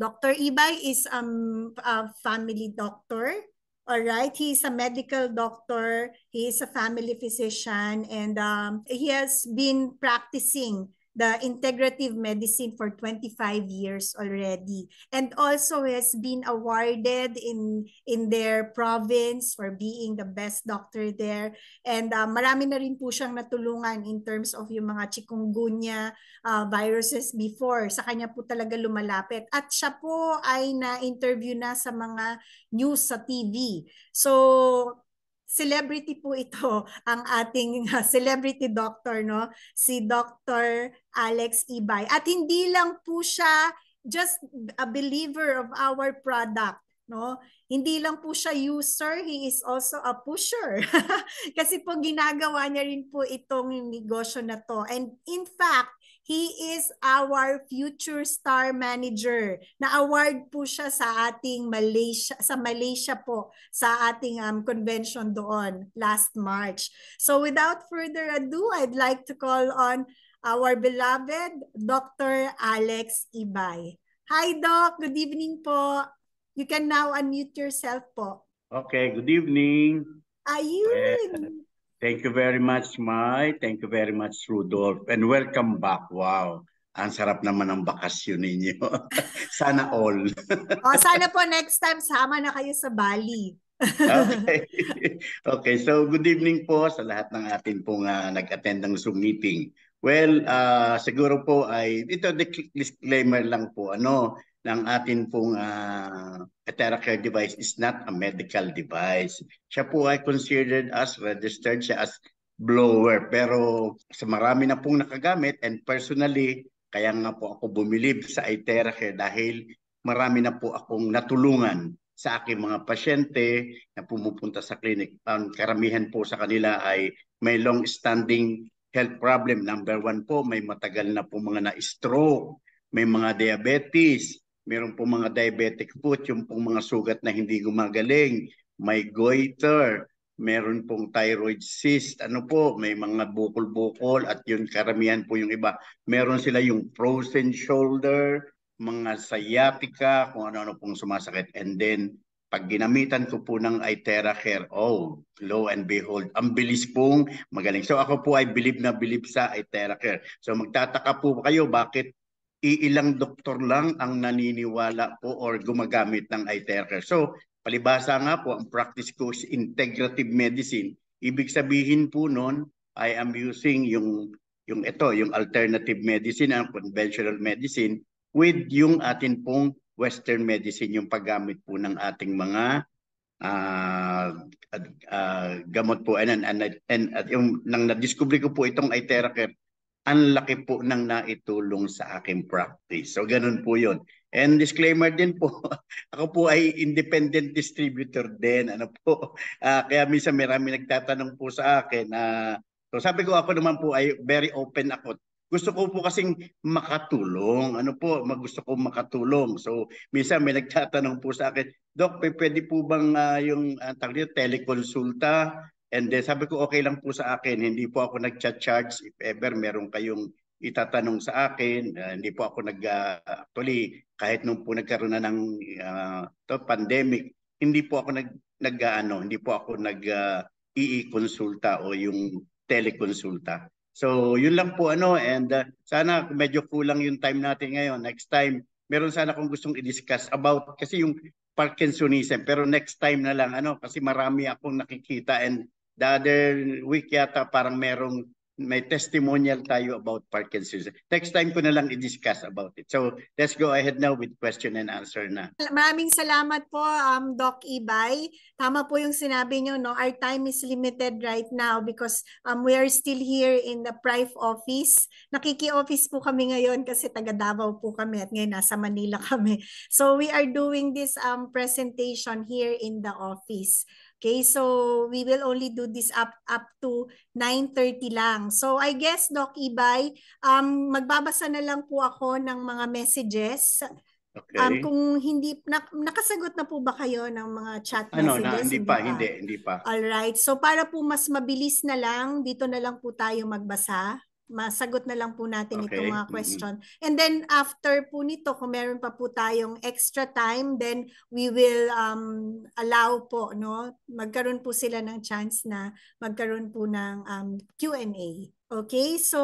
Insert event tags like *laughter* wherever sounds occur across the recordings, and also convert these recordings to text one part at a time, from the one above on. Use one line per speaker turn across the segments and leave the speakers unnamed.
Dr. Ibay is um, a family doctor. All right, he is a medical doctor. He is a family physician, and um, he has been practicing the integrative medicine for 25 years already and also has been awarded in in their province for being the best doctor there and uh, marami na rin po siyang natulungan in terms of yung mga chikungunya uh, viruses before sa kanya po talaga lumalapit at siya po ay na-interview na sa mga news sa TV so celebrity po ito *laughs* ang ating *laughs* celebrity doctor no si Dr. Alex Ibay at hindi lang po siya just a believer of our product no hindi lang po siya user he is also a pusher *laughs* kasi po ginagawa niya rin po itong negosyo na to and in fact He is our future star manager. Na-award po siya sa ating Malaysia, sa Malaysia po, sa ating um, convention doon last March. So without further ado, I'd like to call on our beloved Dr. Alex Ibay. Hi Doc, good evening po. You can now unmute yourself po.
Okay, good evening.
Ayun.
Thank you very much, Mai. Thank you very much, Rudolph. And welcome back. Wow. Ang sarap naman ng bakasyon ninyo. *laughs* sana all. *laughs*
oh, sana po next time sama na kayo sa Bali. okay.
*laughs* okay, so good evening po sa lahat ng atin pong uh, nag-attend ng Zoom meeting. Well, uh, siguro po ay ito disclaimer lang po. Ano, ng atin pong uh, Etheracare device is not a medical device. Siya po ay considered as registered siya as blower. Pero sa marami na pong nakagamit and personally, kaya nga po ako bumilib sa Etheracare dahil marami na po akong natulungan sa aking mga pasyente na pumupunta sa clinic. Ang karamihan po sa kanila ay may long-standing health problem. Number one po, may matagal na po mga na-stroke, may mga diabetes, meron po mga diabetic foot, yung pong mga sugat na hindi gumagaling, may goiter, meron pong thyroid cyst, ano po, may mga bukol-bukol at yun karamihan po yung iba. Meron sila yung frozen shoulder, mga sciatica, kung ano-ano pong sumasakit. And then, pag ginamitan ko po ng Itera Care, oh, lo and behold, ang bilis pong magaling. So ako po ay believe na believe sa Itera Care. So magtataka po kayo bakit iilang doktor lang ang naniniwala po or gumagamit ng eye tracker. So, palibasa nga po, ang practice ko is integrative medicine. Ibig sabihin po noon, I am using yung yung ito, yung alternative medicine ang conventional medicine with yung atin pong western medicine, yung paggamit po ng ating mga uh, uh, gamot po and, and, and, and, and yung nang nadiskubre ko po itong eye tracker ang laki po ng naitulong sa aking practice. So ganun po yun. And disclaimer din po, *laughs* ako po ay independent distributor din. Ano po? Uh, *laughs* kaya minsan marami nagtatanong po sa akin. Uh, so sabi ko ako naman po ay very open ako. Gusto ko po kasing makatulong. Ano po, gusto ko makatulong. So minsan may nagtatanong po sa akin, Doc, pwede po bang uh, yung uh, telekonsulta And then sabi ko, okay lang po sa akin, hindi po ako nag-charge if ever meron kayong itatanong sa akin. Uh, hindi po ako nag, uh, actually, kahit nung po nagkaroon na ng uh, to, pandemic, hindi po ako nag, nag ano, hindi po ako nag uh, i-consulta o yung telekonsulta. So yun lang po ano and uh, sana medyo kulang yung time natin ngayon. Next time, meron sana akong gustong i-discuss about kasi yung Parkinsonism pero next time na lang ano kasi marami akong nakikita and the other week yata parang merong may testimonial tayo about Parkinson's. Next time ko na lang i-discuss about it. So let's go ahead now with question and answer na.
Maraming salamat po, um, Doc Ibay. Tama po yung sinabi nyo, no? our time is limited right now because um, we are still here in the PRIFE office. Nakiki-office po kami ngayon kasi taga Davao po kami at ngayon nasa Manila kami. So we are doing this um, presentation here in the office. Okay, so we will only do this up up to 9:30 lang. So I guess Doc Ibay, um magbabasa na lang po ako ng mga messages.
Okay. Um, kung
hindi na, nakasagot na po ba kayo ng mga chat ano, messages? Ano, hindi pa, hindi, hindi pa. All right. So para po mas mabilis na lang, dito na lang po tayo magbasa masagot na lang po natin okay. itong mga question. Mm-hmm. And then after po nito, kung meron pa po tayong extra time, then we will um, allow po, no? Magkaroon po sila ng chance na magkaroon po ng um, Q&A. Okay, so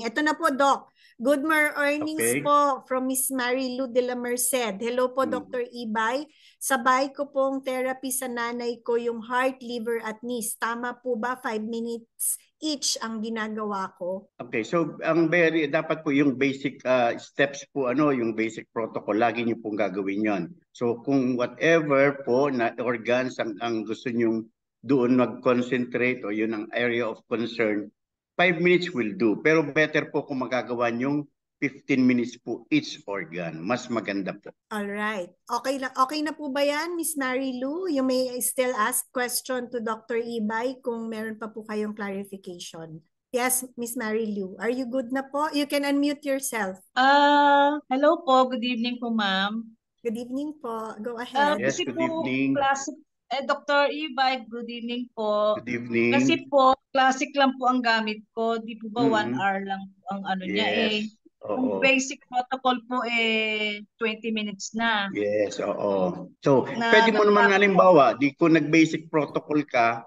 ito na po, Doc. Good morning earnings okay. po from Miss Mary Lou de la Merced. Hello po, mm. Dr. Ibay. Sabay ko pong therapy sa nanay ko yung heart, liver at knees. Tama po ba? Five minutes each ang ginagawa ko.
Okay, so ang very dapat po yung basic uh, steps po ano, yung basic protocol lagi niyo pong gagawin 'yon. So kung whatever po na organs ang, ang gusto niyo doon mag-concentrate o yun ang area of concern, 5 minutes will do. Pero better po kung magagawa yung 15 minutes po each organ. Mas maganda po.
All right. Okay lang. Okay na po ba 'yan, Miss Mary Lou? You may still ask question to Dr. Ibay kung meron pa po kayong clarification. Yes, Miss Mary Lou. Are you good na po? You can unmute yourself. Uh, hello po. Good evening po, ma'am. Good evening po. Go ah, ahead. Uh, yes, good po, evening. Classic, eh, Dr. Ibay, good evening po. Good evening. Kasi po, classic lang po ang gamit ko. Di po ba mm-hmm. one hour lang ang ano yes. niya eh.
Kung oo. basic
protocol po eh 20 minutes na.
Yes, oo. So, Na- pwede mo naman halimbawa, di ko nag-basic protocol ka,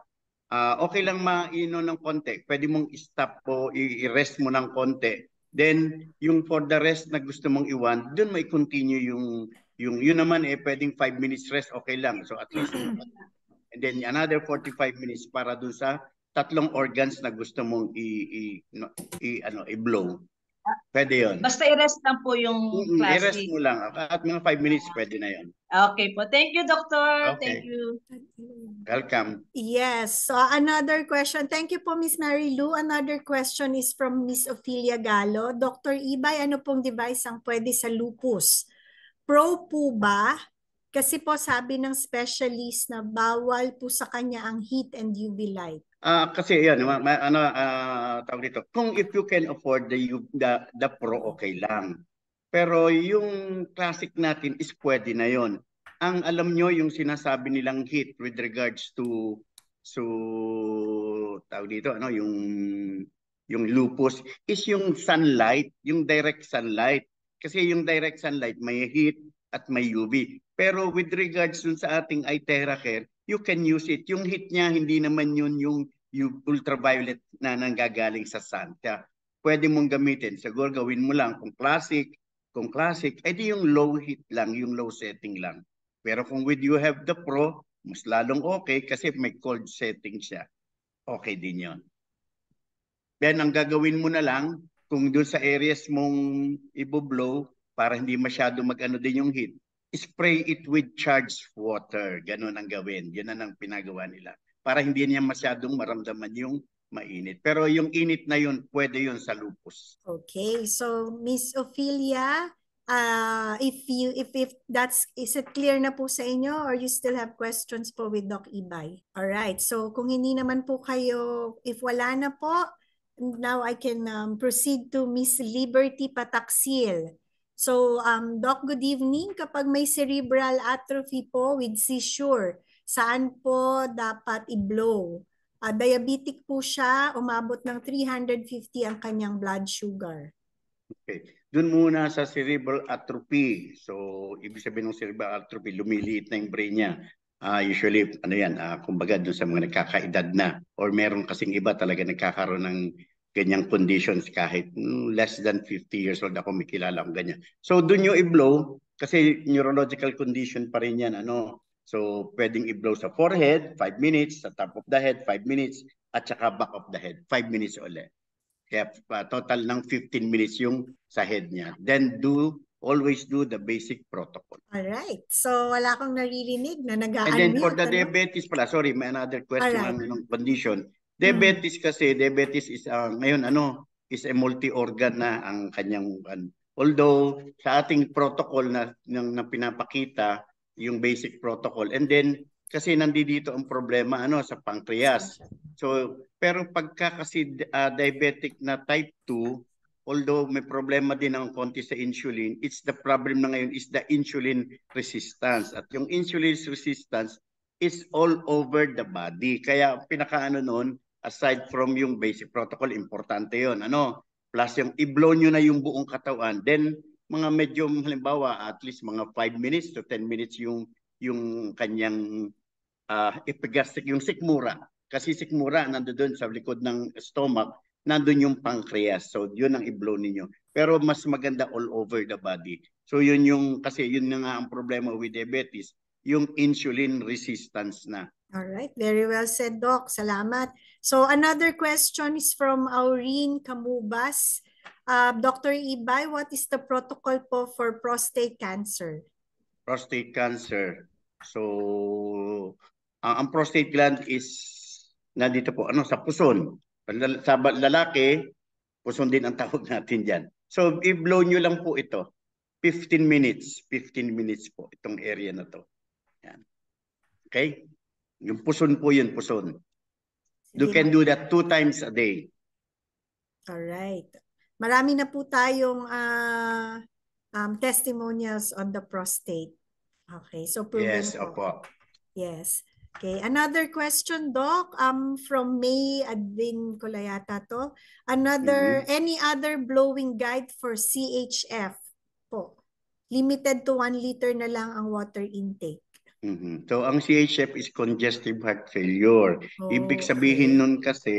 ah, okay lang maino ng konti. Pwede mong stop po, i- rest mo ng konti. Then, yung for the rest na gusto mong iwan, doon may continue yung yung yun naman eh pwedeng 5 minutes rest okay lang. So at least and then another 45 minutes para doon sa tatlong organs na gusto mong i, i, no- i ano i-blow. Pwede yun. Basta
i-rest lang po yung mm-hmm. class. I-rest
mo lang. At mga 5 minutes, pwede na yun.
Okay po. Thank you, Doctor. Okay. Thank you. Welcome. Yes. So another question. Thank you po, Miss Mary Lou. Another question is from Miss Ophelia Gallo. Dr. Ibay, ano pong device ang pwede sa lupus? Pro po ba? Kasi po sabi ng specialist na bawal po sa kanya ang heat and UV light.
Uh, kasi yan, ma, ma, ano, uh, tawag dito, kung if you can afford the, the, the pro, okay lang. Pero yung classic natin is pwede na yon. Ang alam nyo, yung sinasabi nilang hit with regards to, so, tawag dito, ano, yung, yung lupus, is yung sunlight, yung direct sunlight. Kasi yung direct sunlight, may heat at may UV. Pero with regards dun sa ating Itera you can use it. Yung heat niya, hindi naman yun yung, yung ultraviolet na nanggagaling sa sun. Kaya pwede mong gamitin. Siguro gawin mo lang kung classic, kung classic, edi eh yung low heat lang, yung low setting lang. Pero kung with you have the pro, mas lalong okay kasi may cold setting siya. Okay din yon. Then ang gagawin mo na lang, kung doon sa areas mong ibo-blow, para hindi masyado mag-ano din yung heat, spray it with charged water. Ganun ang gawin. Yun na ang pinagawa nila. Para hindi niya masyadong maramdaman yung mainit. Pero yung init na yun, pwede yun sa
lupus. Okay. So, Miss Ophelia, uh, if you if if that's is it clear na po sa inyo or you still have questions po with Doc Ibay. All right. So kung hindi naman po kayo if wala na po now I can um, proceed to Miss Liberty Pataksil. So, um, Doc, good evening. Kapag may cerebral atrophy po with seizure, saan po dapat i-blow? Uh, diabetic po siya, umabot ng 350 ang kanyang blood sugar.
Okay. Doon muna sa cerebral atrophy. So, ibig sabihin ng cerebral atrophy, lumiliit na yung brain niya. Uh, usually, ano yan, uh, kumbaga doon sa mga nagkakaedad na or meron kasing iba talaga nagkakaroon ng ganyang conditions kahit mm, less than 50 years old ako may kilala akong ganyan. So doon yung i-blow kasi neurological condition pa rin yan. Ano? So pwedeng i-blow sa forehead, 5 minutes, sa top of the head, 5 minutes, at saka back of the head, 5 minutes ulit. Kaya uh, total ng 15 minutes yung sa head niya. Then do always do the basic protocol.
All right. So wala akong naririnig na nag-unmute. And then for the ano?
diabetes pala, sorry, may another question right. on condition. Diabetes kasi, diabetes is uh, ngayon ano, is a multi-organ na ang kanyang ano. Although sa ating protocol na, ng, na pinapakita yung basic protocol and then kasi nandito ang problema ano sa pancreas. So pero pagka kasi uh, diabetic na type 2 although may problema din ang konti sa insulin, it's the problem na ngayon is the insulin resistance at yung insulin resistance is all over the body. Kaya pinakaano noon aside from yung basic protocol, importante yon Ano? Plus yung i-blow nyo na yung buong katawan. Then, mga medyo, halimbawa, at least mga 5 minutes to 10 minutes yung, yung kanyang uh, ah, epigastric, yung sikmura. Kasi sikmura, nando doon sa likod ng stomach, nandun yung pancreas. So, yun ang i-blow ninyo. Pero mas maganda all over the body. So, yun yung, kasi yun nga ang problema with diabetes, yung insulin resistance na.
All right, very well said, Doc. Salamat. So another question is from Aureen Camubas. Uh, Dr. Ibay, what is the protocol po for prostate cancer?
Prostate cancer. So, ang, ang prostate gland is nandito po, ano, sa puson. Sa lalaki, puson din ang tawag natin dyan. So, i-blow nyo lang po ito. 15 minutes. 15 minutes po itong area na to. Yan. Okay? Yung puson po yun, puson. You can do that two times a day.
Alright. Marami na po tayong uh, um, testimonials on the prostate. Okay, so Yes, po. opo. Yes. Okay, another question, Doc. Um, from May Advin ko to. Another, mm -hmm. any other blowing guide for CHF po? Limited to 1 liter na lang ang water intake.
Mm-hmm. So ang CHF is congestive heart failure. Oh, Ibig sabihin okay. nun kasi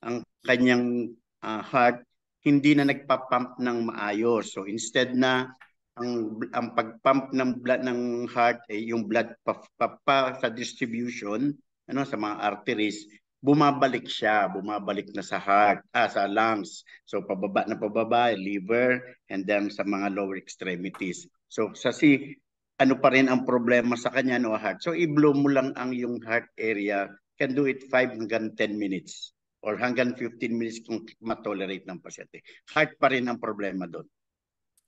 ang kanyang uh, heart hindi na nagpapump ng maayos. So instead na ang ang pagpump ng blood ng heart ay eh, yung blood pa, pa, pa sa distribution ano sa mga arteries bumabalik siya, bumabalik na sa heart, ah, sa lungs. So pababa na pababa, liver, and then sa mga lower extremities. So sa si ano pa rin ang problema sa kanya no heart. So i-blow mo lang ang yung heart area. Can do it 5 hanggang 10 minutes or hanggang 15 minutes kung ma-tolerate ng pasyente. Heart pa rin ang problema doon.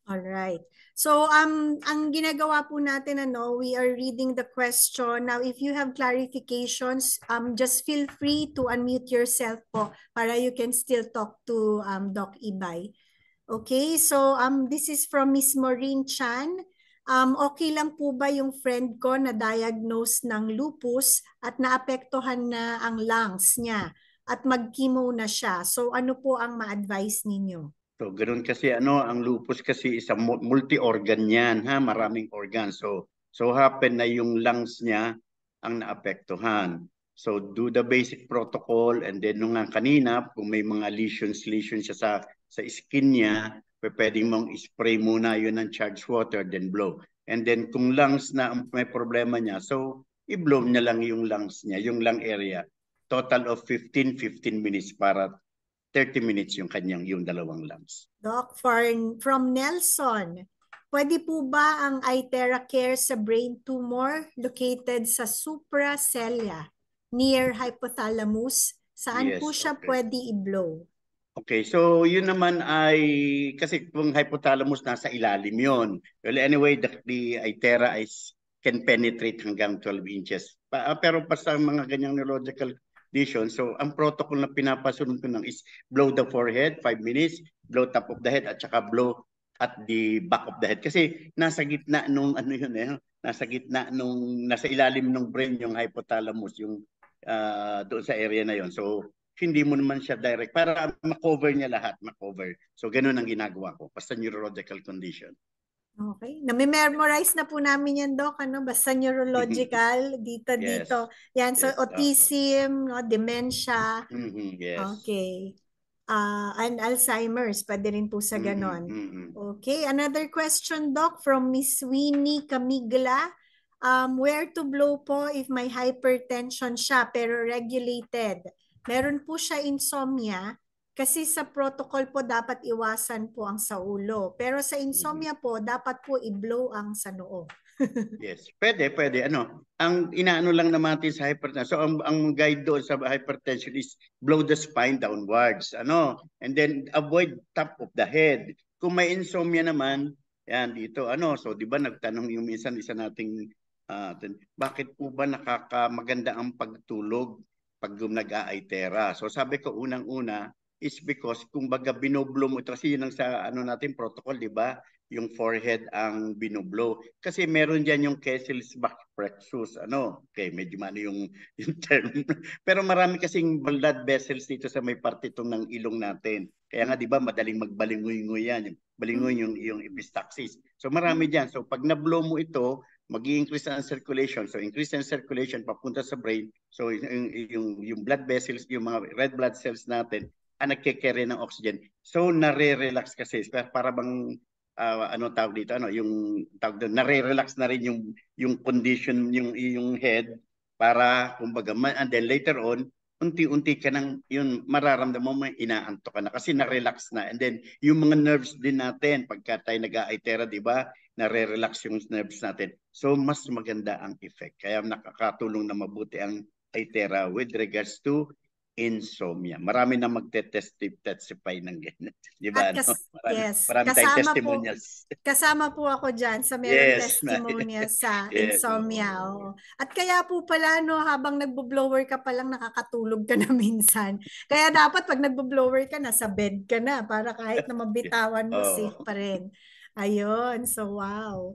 All right. So um ang ginagawa po natin ano, we are reading the question. Now if you have clarifications, um just feel free to unmute yourself po para you can still talk to um Doc Ibay. Okay? So um this is from Miss Maureen Chan um, okay lang po ba yung friend ko na diagnose ng lupus at naapektuhan na ang lungs niya at mag na siya. So ano po ang ma-advise ninyo?
So ganoon kasi ano, ang lupus kasi isang multi-organ yan, ha? maraming organ. So, so happen na yung lungs niya ang naapektuhan. So do the basic protocol and then nung nga kanina, kung may mga lesions, lesions siya sa, sa skin niya, pwedeng mong spray muna yun ng charged water, then blow. And then kung lungs na may problema niya, so i-blow niya lang yung lungs niya, yung lung area. Total of 15, 15 minutes para 30 minutes yung kanyang yung
dalawang lungs. Doc, from, from Nelson, pwede po ba ang iTera Care sa brain tumor located sa supracella near hypothalamus? Saan yes, po siya okay. pwede i-blow?
Okay, so yun naman ay kasi kung hypothalamus nasa ilalim yun. Well, anyway, the, the itera is can penetrate hanggang 12 inches. Pa, ah, pero pa sa mga ganyang neurological condition, so ang protocol na pinapasunod ko nang is blow the forehead 5 minutes, blow top of the head at saka blow at the back of the head kasi nasa gitna nung ano yun eh, nasa gitna nung nasa ilalim ng brain yung hypothalamus, yung uh, doon sa area na yon. So hindi mo naman siya direct para ma-cover niya lahat, ma-cover. So ganun ang ginagawa ko, basta neurological condition.
Okay. na memorize na po namin yan, Doc. Ano? Basta neurological, *laughs* dito, yes. dito. Yan, so yes, uh-huh. autism, no? dementia. Mm-hmm, yes. Okay. Uh, and Alzheimer's, pwede rin po sa mm-hmm. ganon. Mm-hmm, Okay. Another question, Doc, from Miss Winnie Camigla. Um, where to blow po if may hypertension siya pero regulated? meron po siya insomnia kasi sa protocol po dapat iwasan po ang sa ulo. Pero sa mm-hmm. insomnia po, dapat po i-blow ang sa noo. *laughs*
yes, pwede, pwede. Ano, ang inaano lang naman natin sa hypertension. So ang, ang guide doon sa hypertension is blow the spine downwards. Ano, and then avoid top of the head. Kung may insomnia naman, yan dito. Ano, so 'di ba nagtanong yung minsan isa nating uh, bakit po ba nakakamaganda ang pagtulog pag nag-aaitera. So sabi ko unang-una is because kung baga binoblow mo ito kasi yun ang sa ano natin protocol, di ba? Yung forehead ang binoblow. Kasi meron diyan yung Kessel's back plexus. Ano? Okay, medyo mano yung, *laughs* yung term. Pero marami kasing blood vessels dito sa may parte itong ng ilong natin. Kaya nga, di ba, madaling magbalingoy-ngoy yan. Balingoy hmm. yung, yung epistaxis. So marami diyan. So pag nablow mo ito, mag-increase ang circulation. So increase ang circulation papunta sa brain. So yung, yung, yung blood vessels, yung mga red blood cells natin ang nagke-carry ng oxygen. So nare-relax kasi para bang uh, ano tawag dito ano yung tawag doon nare-relax na rin yung yung condition yung yung head para kumbaga and then later on unti-unti ka nang yun mararamdaman mo inaantok ka na kasi na-relax na and then yung mga nerves din natin pagka tayo nag-aitera di ba nare-relax yung nerves natin. So mas maganda ang effect. Kaya nakakatulong na mabuti ang itera with regards to insomnia. Marami na magte-testify ng ganyan. *laughs* Di ba? At ano? kas- no? Marami, yes. Marami kasama testimonials. Po,
*laughs* kasama po ako dyan sa merong yes, testimonials sa *laughs* yes. insomnia. Oh. At kaya po pala, no, habang nagbo-blower ka palang nakakatulog ka na minsan. Kaya dapat pag nagbo-blower ka nasa bed ka na para kahit na mabitawan mo, oh. safe pa rin. Ayun, so wow.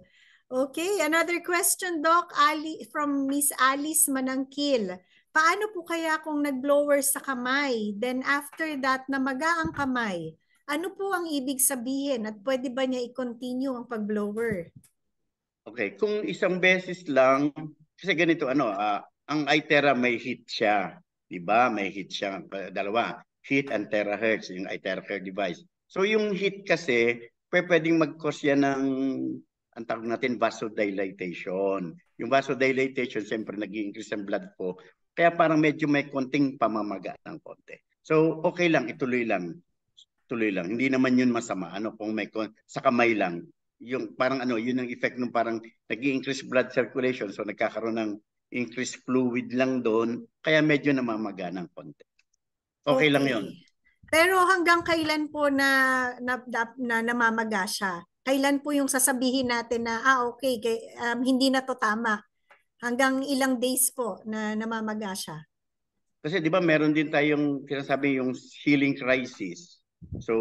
Okay, another question, Doc, Ali, from Miss Alice Manangkil. Paano po kaya kung nag-blower sa kamay, then after that, namaga ang kamay? Ano po ang ibig sabihin at pwede ba niya i-continue ang pag-blower?
Okay, kung isang beses lang, kasi ganito ano, uh, ang itera may heat siya, 'di ba? May heat siya dalawa, heat and terahertz yung itera device. So yung heat kasi pwedeng mag-cause yan ng ang tawag natin vasodilation. Yung vasodilation, siyempre nag increase ang blood flow. Kaya parang medyo may konting pamamaga ng konti. So okay lang, ituloy lang. Tuloy lang. Hindi naman yun masama. Ano, kung may sa kamay lang. Yung parang ano, yun ang effect ng parang nag increase blood circulation. So nagkakaroon ng increased fluid lang doon. Kaya medyo namamaga ng konti. Okay, okay. lang yun.
Pero hanggang kailan po na, na, na, na namamaga siya? Kailan po yung sasabihin natin na, ah okay, um, hindi na to tama? Hanggang ilang days po na namamaga siya?
Kasi di ba meron din tayong sinasabi yung healing crisis. So,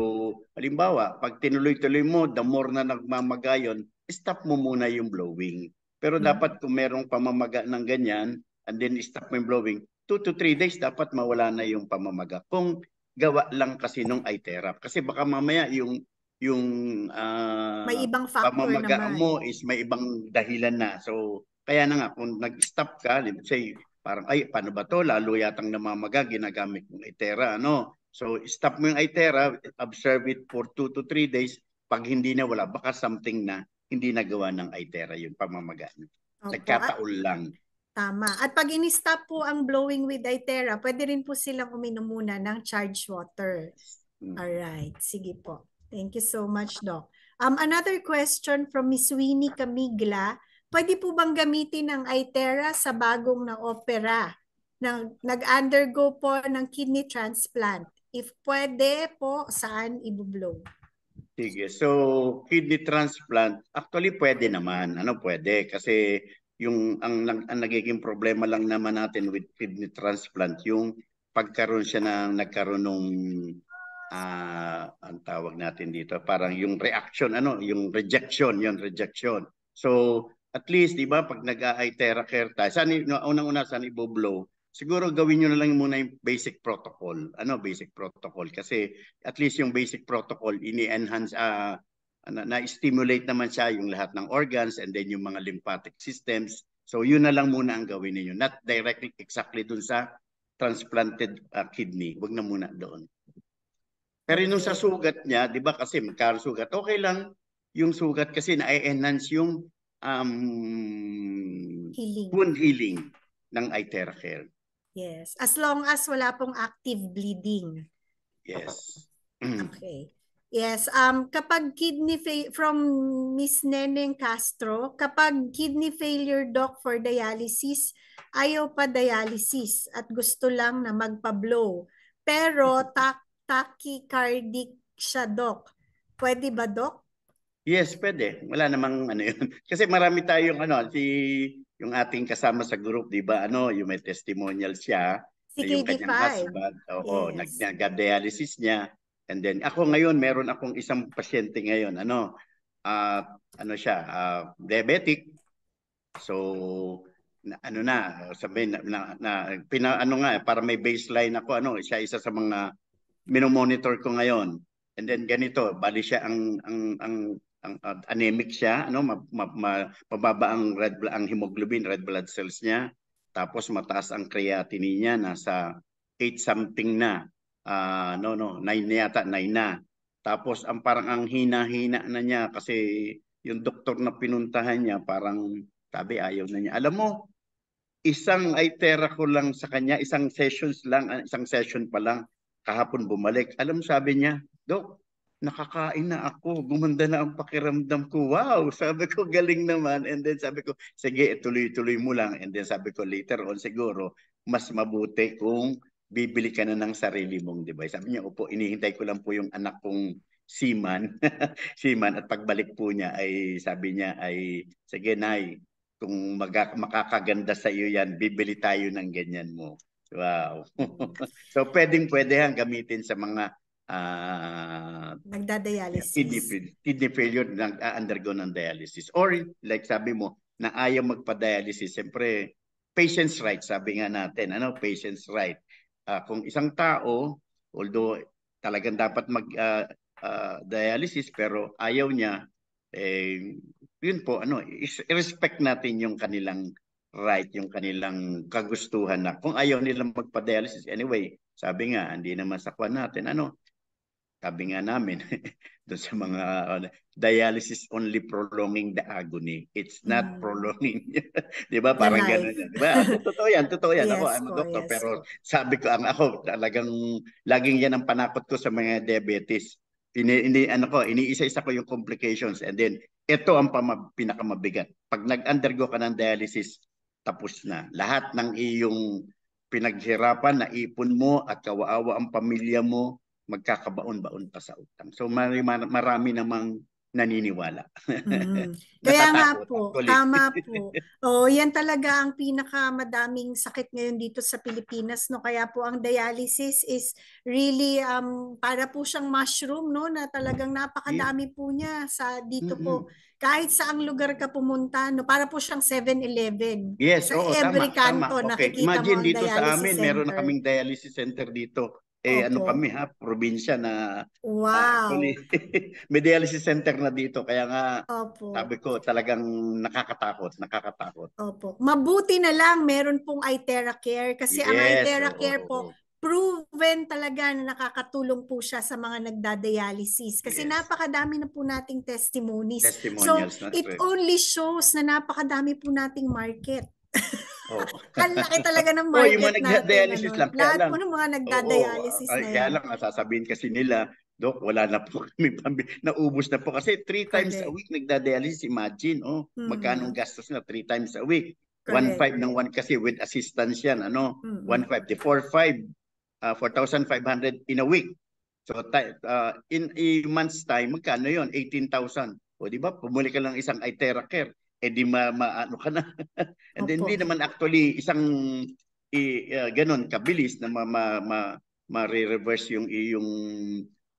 halimbawa, pag tinuloy-tuloy mo, the more na nagmamaga yun, stop mo muna yung blowing. Pero hmm. dapat kung merong pamamaga ng ganyan, and then stop mo yung blowing, 2 to 3 days dapat mawala na yung pamamaga. Kung gawa lang kasi nung ITERAP. Kasi baka mamaya yung yung uh, may ibang factor pamamaga naman. mo is may ibang dahilan na. So, kaya na nga, kung nag-stop ka, let's say, parang, ay, paano ba to? Lalo yatang namamaga, ginagamit mong ITERA, ano? So, stop mo yung ITERA, observe it for 2 to 3 days. Pag hindi na wala, baka something na hindi nagawa ng ITERA yung pamamaga. Okay. Nagkataon lang.
Tama. At pag in-stop po ang blowing with Itera, pwede rin po silang uminom muna ng charged water. Hmm. All right. Sige po. Thank you so much, Doc. Um, another question from Miss Winnie Camigla. Pwede po bang gamitin ang Itera sa bagong na opera na nag-undergo po ng kidney transplant? If pwede po, saan ibublow?
Sige. So, kidney transplant, actually pwede naman. Ano pwede? Kasi yung ang, ang, ang nagiging problema lang naman natin with kidney transplant yung pagkaroon siya ng nagkaroon ng uh, ah, ang tawag natin dito parang yung reaction ano yung rejection yung rejection so at least di ba pag nag-aay care tayo saan no, unang-una saan iboblow siguro gawin niyo na lang muna yung basic protocol ano basic protocol kasi at least yung basic protocol ini-enhance uh, na-stimulate na naman siya yung lahat ng organs and then yung mga lymphatic systems. So yun na lang muna ang gawin niyo, not directly exactly dun sa transplanted uh, kidney. Wag na muna doon. Pero nung sa sugat niya, 'di ba kasi magkaroon sugat, okay lang yung sugat kasi na-enhance yung um healing. wound healing ng Iteracare.
Yes, as long as wala pong active bleeding. Yes. Okay. Yes, um kapag kidney fa- from Miss Neneng Castro, kapag kidney failure doc for dialysis, ayaw pa dialysis at gusto lang na magpa-blow. Pero mm-hmm. tak tachycardic siya doc. Pwede ba doc?
Yes, pwede. Wala namang ano yun. *laughs* Kasi marami tayong ano, si yung ating kasama sa group, di ba? Ano, yung may testimonial siya. Si yung KD5. kanyang Oo, yes. nag-dialysis niya And then ako ngayon meron akong isang pasyente ngayon ano uh, ano siya uh, diabetic. So na, ano na sabihin na, na, na pina, ano nga para may baseline ako ano siya isa sa mga minomonitor ko ngayon. And then ganito, bali siya ang ang ang, ang uh, anemic siya, ano ma, ma, ma, mababa ang red ang hemoglobin, red blood cells niya. Tapos mataas ang creatinine niya nasa 8 something na uh, no no, 9 yata, 9 na. Tapos ang parang ang hina-hina na niya kasi yung doktor na pinuntahan niya parang sabi ayaw na niya. Alam mo, isang itera ko lang sa kanya, isang sessions lang, ah, isang session pa lang, kahapon bumalik. Alam sabi niya, Dok, nakakain na ako, gumanda na ang pakiramdam ko. Wow, *laughs* sabi ko galing naman. And then sabi ko, sige, tuloy-tuloy mo lang. And then sabi ko later on siguro, mas mabuti kung bibili ka na ng sarili mong device. Sabi niya, opo, inihintay ko lang po yung anak kong seaman. *laughs* seaman at pagbalik po niya ay sabi niya ay, sige nay, kung mag- makakaganda sa iyo yan, bibili tayo ng ganyan mo. Wow. *laughs* so pwedeng pwede yan gamitin sa mga uh,
nagda-dialysis.
Kidney, kidney failure nag-undergo ah, ng dialysis. Or like sabi mo, na ayaw magpa-dialysis, siyempre, patient's right, sabi nga natin, ano, patient's right uh, kung isang tao, although talagang dapat mag uh, uh, dialysis pero ayaw niya, eh, yun po, ano, respect natin yung kanilang right, yung kanilang kagustuhan na kung ayaw nilang magpa-dialysis. Anyway, sabi nga, hindi naman sakwa natin. Ano, sabi nga namin, *laughs* doon sa mga uh, dialysis only prolonging the agony. It's not mm. prolonging. *laughs* 'Di ba? Parang Life. ganun. 'Di ba? Ah, totoo 'yan, totoo 'yan. yes, ako, I'm a doctor yes, pero sabi ko ang ako talagang laging 'yan ang panakot ko sa mga diabetes. Ini, ini ano ko, iniisa-isa ko yung complications and then ito ang pamab- pinakamabigat. Pag nag-undergo ka ng dialysis, tapos na. Lahat ng iyong pinaghirapan, naipon mo at kawaawa ang pamilya mo, magkakabaon-baon pa sa utang. So marami, marami namang naniniwala.
mm.
*laughs* Kaya nga po, actually. tama
po. *laughs* Oh, yan talaga ang pinakamadaming sakit ngayon dito sa Pilipinas no. Kaya po ang dialysis is really um para po siyang mushroom no na talagang napakadami po niya sa dito mm-hmm. po kahit saang lugar ka pumunta no para po siyang 7-Eleven. Yes, sa oo, every tama, kanto tama. Okay. nakikita Imagine mo dito sa amin, center. meron na kaming
dialysis center dito eh ano Opo. ano kami ha, probinsya na
wow. Uh, ah,
may *laughs* center na dito kaya nga
Opo. sabi
ko talagang nakakatakot, nakakatakot.
Opo. Mabuti na lang meron pong iTera Care kasi yes, ang iTera Care po proven talaga na nakakatulong po siya sa mga nagda-dialysis. kasi yes. napakadami na po nating testimonies. So it right. Eh. only shows na napakadami po nating market. *laughs* Oh. Ang laki talaga ng *laughs* market oh, yung mga nagda-dialysis ano. lang. Ano? Lahat lang. po ng mga nagda-dialysis oh, oh. na yan. Kaya lang,
nasasabihin kasi nila, Dok, wala na po *laughs* kami pambi. Naubos na po. Kasi three times Correct. a week nagda-dialysis. Imagine, oh, mm-hmm. magkano gastos na three times a week. Correct. 1.5 ng 1 kasi with assistance yan. Ano? Mm-hmm. 1.5. The 4.5, uh, 4,500 in a week. So uh, in a month's time, magkano yon 18,000. O di ba? Pumuli ka lang isang Itera Care eh di ma, ma ano ka na. *laughs* And then, hindi naman actually isang i, uh, ganun kabilis na ma, ma, ma, ma-reverse yung yung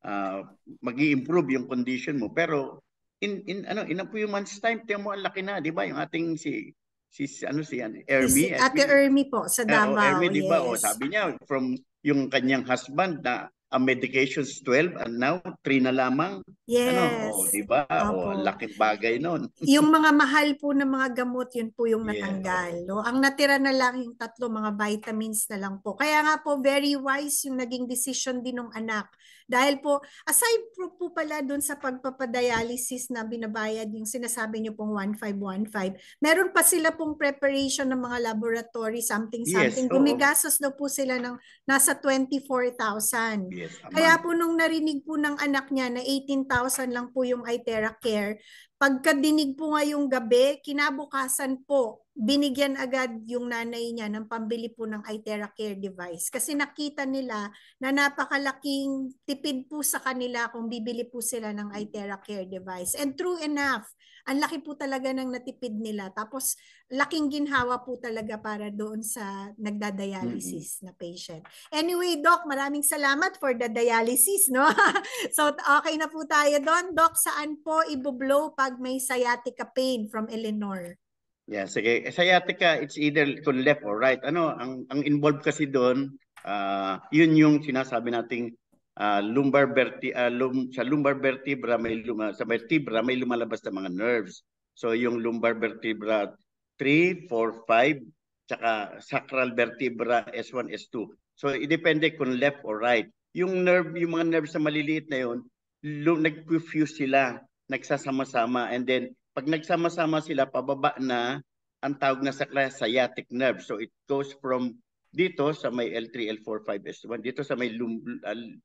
uh, magi-improve yung condition mo pero in in ano in a few months time tingnan mo ang laki na 'di ba yung ating si si ano si ano, Ermi si Ate
Ermi po sa Davao. Uh, oh, Ermi, 'di ba? Oh, sabi
niya from yung kanyang husband na ang medications 12 and now 3 na lamang. Ano?
Yes. Ano, oh,
'di ba? Oh, laki bagay noon.
yung mga mahal po ng mga gamot, yun po yung natanggal. Yeah. O, ang natira na lang yung tatlo mga vitamins na lang po. Kaya nga po very wise yung naging decision din ng anak dahil po, aside po, po pala dun sa pagpapadialysis na binabayad yung sinasabi nyo pong 1515, meron pa sila pong preparation ng mga laboratory, something-something. Yes, Gumigastos daw po sila ng nasa 24,000. Yes, Kaya po nung narinig po ng anak niya na 18,000 lang po yung Itera Care, Pagkadinig po ngayong gabi, kinabukasan po, binigyan agad yung nanay niya ng pambili po ng iTera Care device. Kasi nakita nila na napakalaking tipid po sa kanila kung bibili po sila ng iTera Care device. And true enough, ang laki po talaga ng natipid nila. Tapos, laking ginhawa po talaga para doon sa nagda-dialysis mm-hmm. na patient. Anyway, Doc, maraming salamat for the dialysis, no? *laughs* so, okay na po tayo doon. Doc, saan po ibublow pag may sciatica pain from Eleanor?
Yeah, sige. Eh, sciatica, it's either kung left or right. Ano, ang, ang involved kasi doon, uh, yun yung sinasabi nating uh, lumbar verti uh, lum, sa lumbar vertebra may luma, sa vertebra may lumalabas na mga nerves. So yung lumbar vertebra 3, 4, 5 tsaka sacral vertebra S1, S2. So idepende kung left or right. Yung nerve, yung mga nerves sa maliliit na yon, nag-fuse sila, nagsasama-sama and then pag nagsama-sama sila pababa na ang tawag na sa sciatic nerve. So it goes from dito sa may L3, L4, 5S1, dito sa may lum,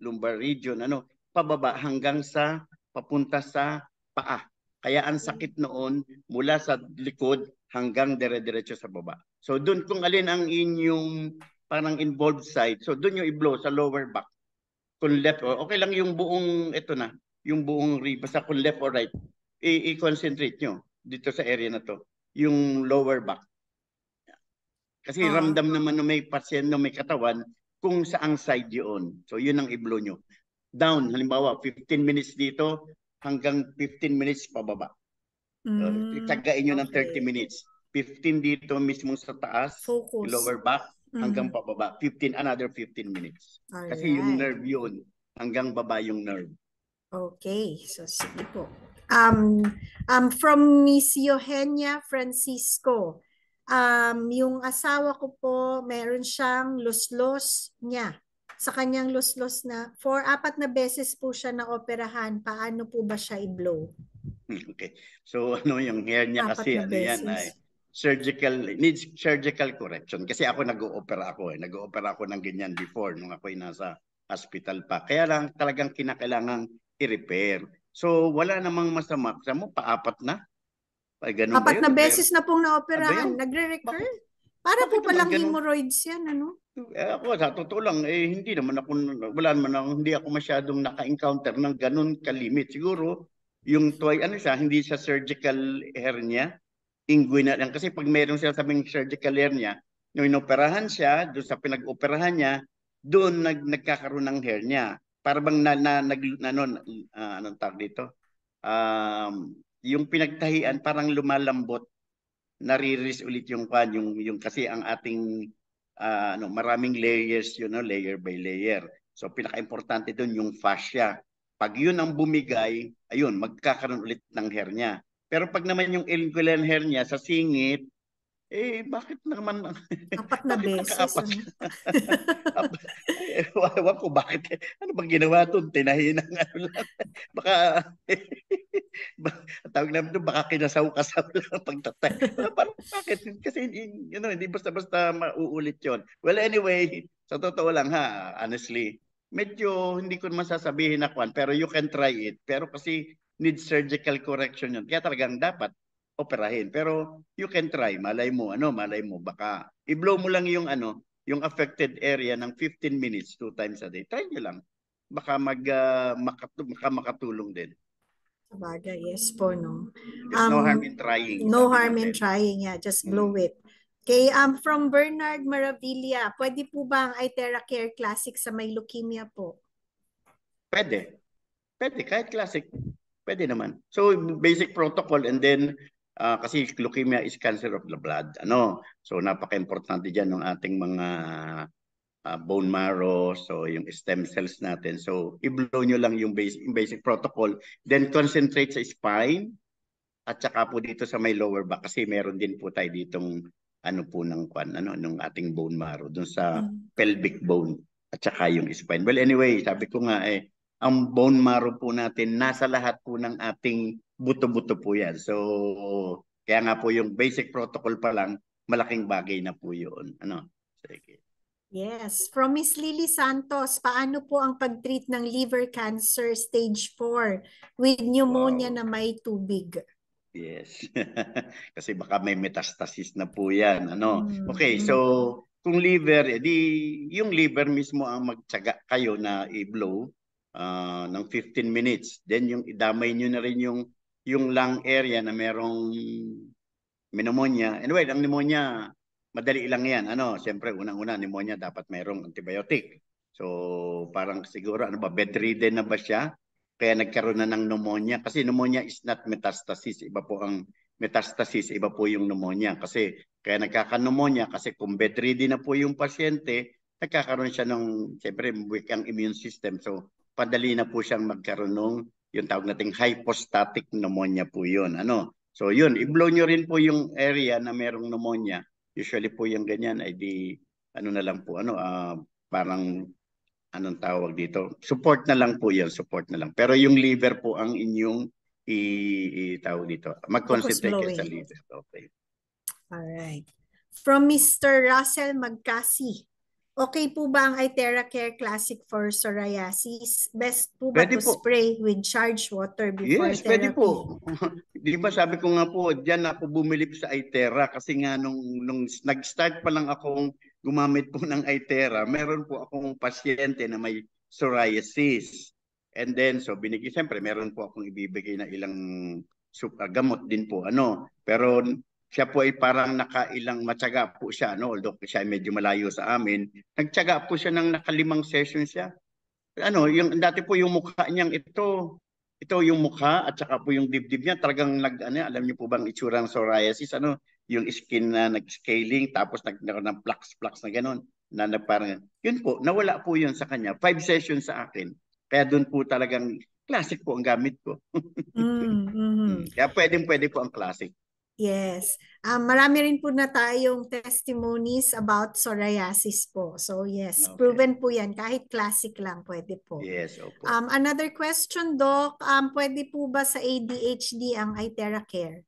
lumbar region, ano, pababa hanggang sa papunta sa paa. Kaya ang sakit noon mula sa likod hanggang dire-diretso sa baba. So doon kung alin ang inyong parang involved side, so doon yung i-blow sa lower back. Kung left, or okay lang yung buong, ito na, yung buong rib, sa kung left or right, i-concentrate nyo dito sa area na to, yung lower back. Kasi uh-huh. ramdam naman ng may pasyente, may katawan kung saang side yun. So yun ang i-blow nyo. Down, halimbawa 15 minutes dito hanggang 15 minutes pababa.
Mm. So, hmm, tagain
nyo okay. ng 30 minutes. 15 dito mismo sa taas, Focus. lower back, hanggang mm. pababa. 15, another 15 minutes. All Kasi right. yung nerve yun, hanggang baba yung nerve.
Okay, so sige po. Um, um, from Miss Eugenia Francisco, Um, yung asawa ko po, meron siyang luslos niya. Sa kanyang luslos na, for apat na beses po siya na operahan, paano po ba siya i-blow?
Hmm, okay. So *laughs* ano yung hair niya apat kasi, ano beses. yan ay surgical, needs surgical correction. Kasi ako nag o opera ako eh. nag o opera ako ng ganyan before nung ako'y nasa hospital pa. Kaya lang talagang kinakailangan i-repair. So wala namang masama. Kasi mo, paapat na. Ay, ganun Apat na ano beses
na pong naoperahan. Ano Nagre-recur? Para po palang ganun? hemorrhoids yan, ano?
Eh, ako, sa totoo lang, eh, hindi naman ako, wala naman ako, hindi ako masyadong naka-encounter ng ganun kalimit. Siguro, yung toy, ano siya, hindi siya surgical hernia, inguinal lang. Kasi pag meron siya sabing surgical hernia, nung inoperahan siya, doon sa pinag-operahan niya, doon nag, nagkakaroon ng hernia. Para bang na, na, nag, na, ano, uh, anong tawag dito? Um, yung pinagtahian parang lumalambot nariris ulit yung kwan yung yung kasi ang ating uh, ano maraming layers you know layer by layer so pinakaimportante doon yung fascia pag yun ang bumigay ayun magkakaroon ulit ng hernia pero pag naman yung inguinal hernia sa singit eh bakit naman *laughs* apat na beses apat *laughs* eh, ewan ko bakit ano bang ginawa doon tinahin ng ano lang baka *laughs* tawag namin doon baka kinasaw kasaw lang pagtatay ano, parang bakit kasi you know, hindi basta-basta mauulit yon well anyway sa totoo lang ha honestly medyo hindi ko masasabihin na kwan pero you can try it pero kasi need surgical correction yun kaya talagang dapat operahin. Pero you can try, malay mo, ano, malay mo, baka. I-blow mo lang yung ano, yung affected area ng 15 minutes two times a day. Try niyo lang. Baka, mag, uh, ah, makatu- baka makatulong din.
Sabaga, yes po, no. um, no harm in
trying. No harm
in trying, yeah. Just mm. blow it. Okay, um, from Bernard Maravilla, pwede po ba ang Itera Care Classic sa may leukemia po?
Pwede. Pwede, kahit classic. Pwede naman. So, basic protocol and then uh, kasi leukemia is cancer of the blood. Ano? So napaka-importante diyan ng ating mga uh, bone marrow, so yung stem cells natin. So i-blow nyo lang yung basic, yung basic protocol, then concentrate sa spine at saka po dito sa may lower back kasi meron din po tayo ditong ano po ng kwan, ano, nung ating bone marrow, doon sa mm. pelvic bone at saka yung spine. Well, anyway, sabi ko nga eh, ang bone marrow po natin nasa lahat po ng ating buto-buto po yan. So, kaya nga po yung basic protocol pa lang, malaking bagay na po yun. Ano? Sige.
Yes. From Miss Lily Santos, paano po ang pag-treat ng liver cancer stage 4 with pneumonia wow. na may tubig?
Yes. *laughs* Kasi baka may metastasis na po yan. Ano? Hmm. Okay, so kung liver, edi eh, yung liver mismo ang magtsaga kayo na i-blow uh, ng 15 minutes. Then yung idamay nyo na rin yung, yung lung area na merong pneumonia. Anyway, ang pneumonia, madali lang yan. Ano, siyempre, unang-una, pneumonia dapat merong antibiotic. So, parang siguro, ano ba, bedridden na ba siya? Kaya nagkaroon na ng pneumonia. Kasi pneumonia is not metastasis. Iba po ang metastasis, iba po yung pneumonia. Kasi, kaya nagkaka-pneumonia kasi kung bedridden na po yung pasyente, nagkakaroon siya ng, siyempre, weak ang immune system. So, padali na po siyang magkaroon ng yung tawag nating hypostatic pneumonia po yun. Ano? So yun, i-blow nyo rin po yung area na merong pneumonia. Usually po yung ganyan ay di, ano na lang po, ano, uh, parang anong tawag dito? Support na lang po yun, support na lang. Pero yung liver po ang inyong i-tawag dito. Mag-concentrate sa liver. Okay.
All right. From Mr. Russell Magkasi. Okay po ba ang Itera Care Classic for psoriasis? Best po ba pwede to po. spray with charged water before yes, therapy? Yes, pwede po.
*laughs* Di ba sabi ko nga po, diyan ako bumili sa Itera kasi nga nung, nung nag-start pa lang akong gumamit po ng Itera, meron po akong pasyente na may psoriasis. And then, so binigay, siyempre, meron po akong ibibigay na ilang sup, ah, gamot din po. ano Pero siya po ay parang nakailang matyaga po siya, no? although siya ay medyo malayo sa amin. Nagtyaga po siya ng nakalimang session siya. Ano, yung, dati po yung mukha niyang ito, ito yung mukha at saka po yung dibdib niya, talagang nag, ano, alam niyo po bang itsura ng psoriasis, ano, yung skin na nag-scaling, tapos nag, nag, ng plaques-plaques na gano'n, na, na parang, yun po, nawala po yun sa kanya. Five sessions sa akin. Kaya doon po talagang classic po ang gamit ko. *laughs* mm,
mm-hmm. Mm,
kaya pwedeng pwede po ang classic.
Yes. Um, marami rin po na tayong testimonies about psoriasis po. So yes, okay. proven po yan. Kahit classic lang, pwede po. Yes, opo. Um, another question, Doc. Um, pwede po ba sa ADHD ang Itera Care?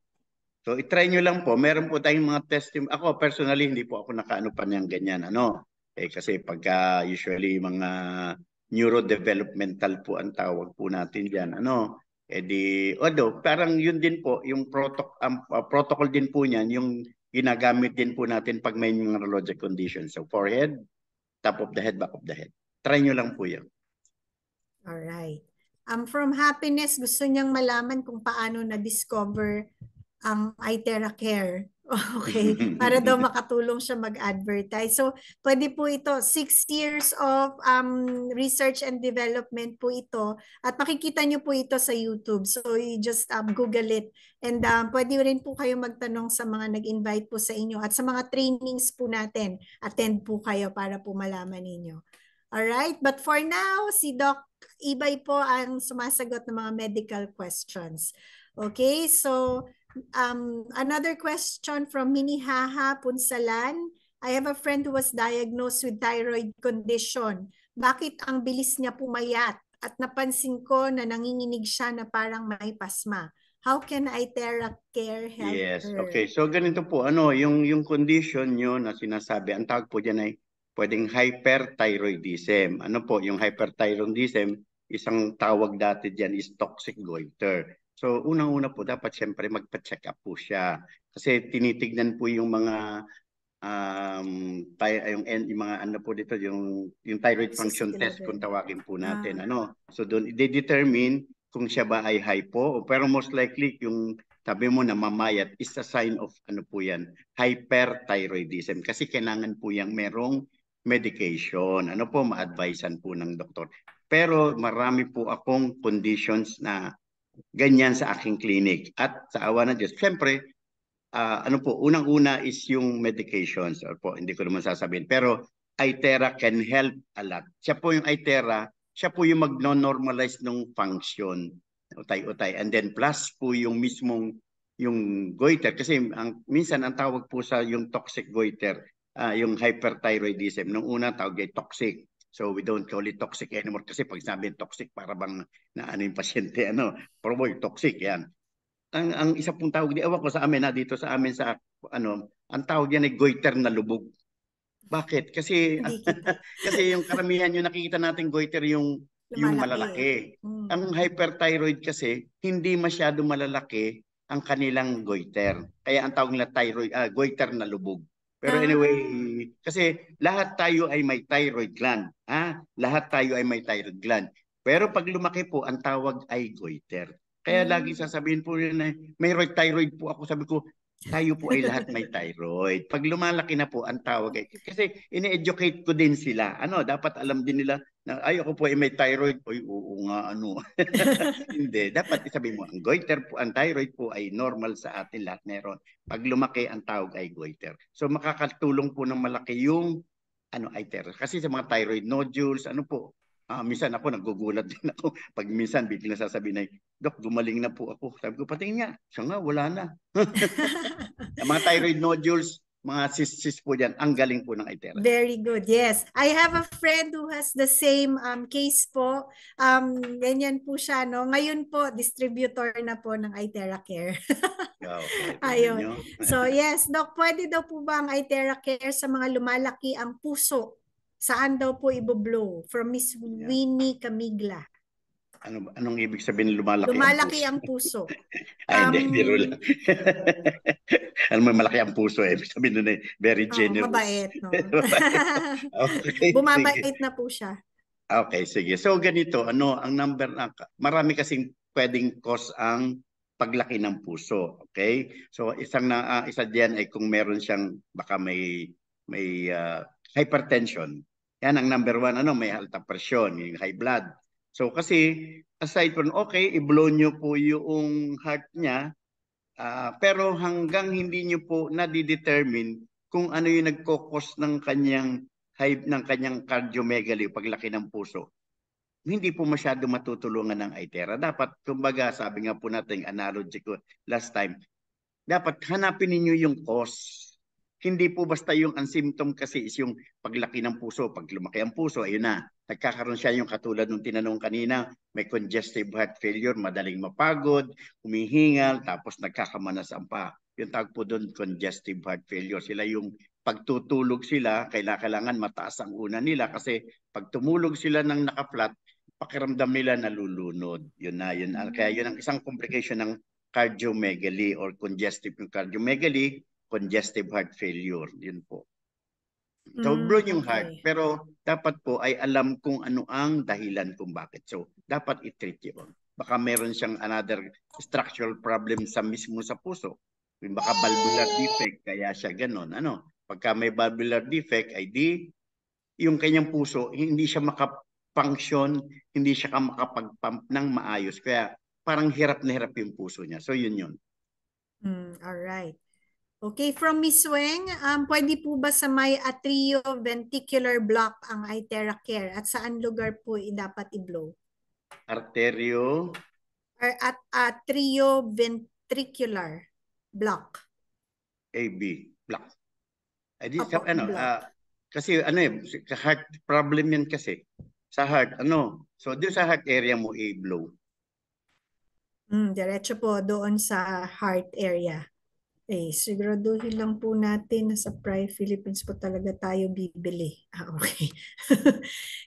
So itry nyo lang po. Meron po tayong mga testimony. Ako personally, hindi po ako nakaano pa niyang ganyan. Ano? Eh, kasi pagka usually mga neurodevelopmental po ang tawag po natin dyan. Ano? Eh di, although parang yun din po, yung protoc- um, uh, protocol din po niyan, yung ginagamit din po natin pag may neurologic condition. So forehead, top of the head, back of the head. Try niyo lang po yan
all right Um, from happiness, gusto niyang malaman kung paano na-discover ang um, Itera Care *laughs* Okay, para daw makatulong siya mag-advertise. So, pwede po ito, six years of um, research and development po ito. At makikita niyo po ito sa YouTube. So, you just um, Google it. And um, pwede rin po kayo magtanong sa mga nag-invite po sa inyo. At sa mga trainings po natin, attend po kayo para po malaman ninyo. Alright, but for now, si Doc Ibay po ang sumasagot ng mga medical questions. Okay, so Um, another question from Haha Punsalan. I have a friend who was diagnosed with thyroid condition. Bakit ang bilis niya pumayat? At napansin ko na nanginginig siya na parang may pasma. How can I care help Yes, her?
okay. So ganito po, ano, yung, yung condition nyo na sinasabi, ang tawag po diyan ay pwedeng hyperthyroidism. Ano po, yung hyperthyroidism, isang tawag dati diyan is toxic goiter. So unang-una po dapat siyempre magpa-check up po siya kasi tinitignan po yung mga um ah, yung yung mga ano po dito yung yung thyroid function test kung tawagin po ah. natin ah. ano. So doon i-determine kung siya ba ay hypo pero most likely yung sabi mo na mamayat is a sign of ano po yan, hyperthyroidism. Kasi kailangan po yung merong medication. Ano po, ma-advisean po ng doktor. Pero marami po akong conditions na ganyan sa aking clinic. At sa awa ng Diyos, siyempre, uh, ano po, unang-una is yung medications. Or po, hindi ko naman sasabihin. Pero ITERA can help a lot. Siya po yung ITERA, siya po yung mag-normalize ng function, utay-utay. And then plus po yung mismong yung goiter. Kasi ang, minsan ang tawag po sa yung toxic goiter, uh, yung hyperthyroidism. Nung una tawag ay toxic. So we don't call it toxic anymore kasi pag sabi toxic para bang na ano yung pasyente *laughs* ano, proboy toxic yan. Ang ang isa pong tawag di ewan ko sa amin na dito sa amin sa ano, ang tawag yan ay goiter na lubog. Bakit? Kasi *laughs* kasi yung karamihan yung nakikita natin goiter yung Lumalaki. yung malalaki. Mm. Ang hyperthyroid kasi hindi masyado malalaki ang kanilang goiter. Kaya ang tawag nila thyroid, uh, goiter na lubog. Pero ah. anyway, kasi lahat tayo ay may thyroid gland. Ha? Lahat tayo ay may thyroid gland. Pero pag lumaki po, ang tawag ay goiter. Kaya mm. lagi sasabihin po rin na may thyroid po ako. Sabi ko, tayo po ay lahat may thyroid. Pag lumalaki na po ang tawag ay, kasi ini-educate ko din sila. Ano, dapat alam din nila na ay ako po ay may thyroid. Oy, oo nga ano. *laughs* Hindi, dapat isabi mo ang goiter po, ang thyroid po ay normal sa atin lahat meron. Pag lumaki ang tawag ay goiter. So makakatulong po ng malaki yung ano ay terror. Kasi sa mga thyroid nodules, ano po, Ah, minsan ako nagugulat *laughs* din ako. Pag minsan biglang sasabihin ay, Dok, gumaling na po ako. Sabi ko, patingin nga. Siya nga, wala na. *laughs* mga thyroid nodules, mga cysts po dyan. Ang galing po ng itera.
Very good, yes. I have a friend who has the same um, case po. Um, ganyan po siya, no? Ngayon po, distributor na po ng itera care. *laughs* okay, Ayun. so yes, Dok, pwede daw po ba ang itera care sa mga lumalaki ang puso Saan daw po iboblow? From Miss yeah. Winnie Camigla.
Ano, anong ibig sabihin lumalaki, lumalaki ang puso? Lumalaki ang puso. Ay, um, hindi, biro lang. ano malaki ang puso eh. Ibig sabihin nun eh, very generous. Oh, mabait, no? *laughs* okay, Bumabait na po siya. Okay, sige. So ganito, ano ang number na marami kasing pwedeng cause ang paglaki ng puso, okay? So isang na uh, isa diyan ay kung meron siyang baka may may uh, hypertension, yan ang number one, ano, may alta presyon, yung high blood. So kasi aside from okay, i-blow nyo po yung heart niya, uh, pero hanggang hindi nyo po nadidetermine kung ano yung nagkokos ng kanyang high, ng kanyang cardiomegaly, paglaki ng puso, hindi po masyado matutulungan ng ITERA. Dapat, kumbaga, sabi nga po natin, analogy ko last time, dapat hanapin ninyo yung cause hindi po basta yung ang symptom kasi is yung paglaki ng puso. Pag lumaki ang puso, ayun na. Nagkakaroon siya yung katulad nung tinanong kanina, may congestive heart failure, madaling mapagod, humihingal, tapos nagkakamanas ang pa. Yung tag po doon, congestive heart failure. Sila yung pagtutulog sila, kailangan mataas ang una nila kasi pag tumulog sila ng naka-flat, pakiramdam nila nalulunod. Yun na, yun. Kaya yun ang isang complication ng cardiomegaly or congestive yung cardiomegaly congestive heart failure. Yun po. Sobrang mm, yung okay. heart. Pero dapat po ay alam kung ano ang dahilan kung bakit. So, dapat i-treat yun. Baka meron siyang another structural problem sa mismo sa puso. Baka valvular defect, kaya siya ganun. Ano? Pagka may valvular defect, ay di yung kanyang puso, hindi siya makapunction, hindi siya makapag-pump ng maayos. Kaya parang hirap na hirap yung puso niya. So, yun yun.
Mm, all right. Okay, from Ms. Weng, um, pwede po ba sa may atrio ventricular block ang itera care? At saan lugar po dapat i-blow?
Arterio?
Or at atrio ventricular block.
AB, block. Ay, di, Apo, ano, block. Uh, kasi ano eh, heart problem yan kasi. Sa heart, ano? So, doon sa heart area mo i-blow.
Mm, diretso po doon sa heart area. Eh, siguraduhin lang po natin na sa Pry Philippines po talaga tayo bibili. Ah, okay. *laughs*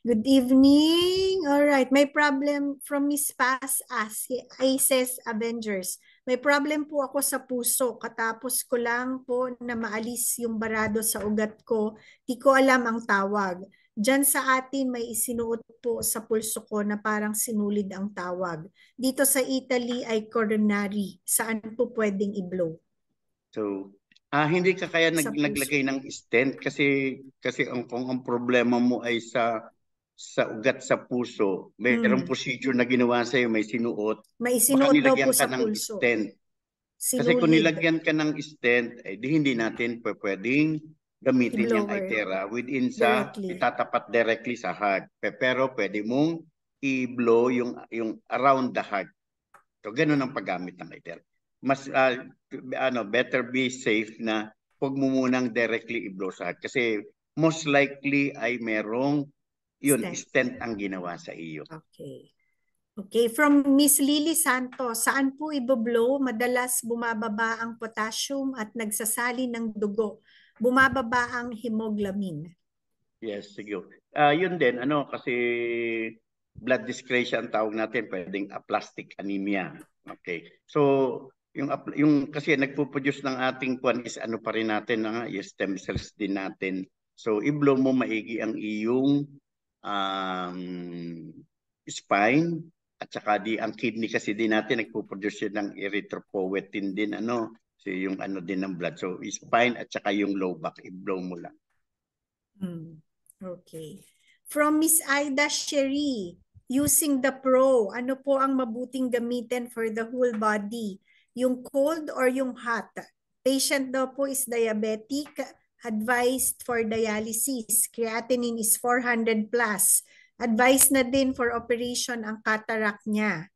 Good evening. All right, may problem from Miss Paz as ah, Aces Avengers. May problem po ako sa puso. Katapos ko lang po na maalis yung barado sa ugat ko. Di ko alam ang tawag. Diyan sa atin may isinuot po sa pulso ko na parang sinulid ang tawag. Dito sa Italy ay coronary. Saan po pwedeng i-blow?
So, ah, hindi ka kaya nag, naglagay ng stent kasi kasi ang, kung ang problema mo ay sa sa ugat sa puso, may hmm. procedure na ginawa sa iyo, may sinuot.
May sinuot daw po sa ng pulso. Stent. Kasi kung nilagyan
ka ng stent, eh, di hindi natin pwedeng gamitin yung itera within sa directly. itatapat directly sa heart. Pero pwede mong i-blow yung, yung around the heart. So, ganun ang paggamit ng itera mas uh, ano better be safe na pag mo directly i-blow sa heart kasi most likely ay merong yun stent, stent ang ginawa sa iyo. Okay.
Okay, from Miss Lily Santos, saan po i-blow madalas bumababa ang potassium at nagsasali ng dugo? Bumababa ang hemoglobin.
Yes, sige. Uh, yun din, ano, kasi blood dyscrasia ang tawag natin, pwedeng aplastic anemia. Okay. So, yung yung kasi nagpo-produce ng ating kuan is ano pa rin natin ah, nga uh, stem cells din natin. So i mo maigi ang iyong um, spine at saka di ang kidney kasi din natin nagpo-produce ng erythropoietin din ano. So yung ano din ng blood. So spine at saka yung low back i mo lang.
Hmm. Okay. From Miss Aida Cherie, using the pro, ano po ang mabuting gamitin for the whole body? yung cold or yung hot. Patient daw po is diabetic, advised for dialysis. Creatinine is 400 plus. Advised na din for operation ang cataract niya.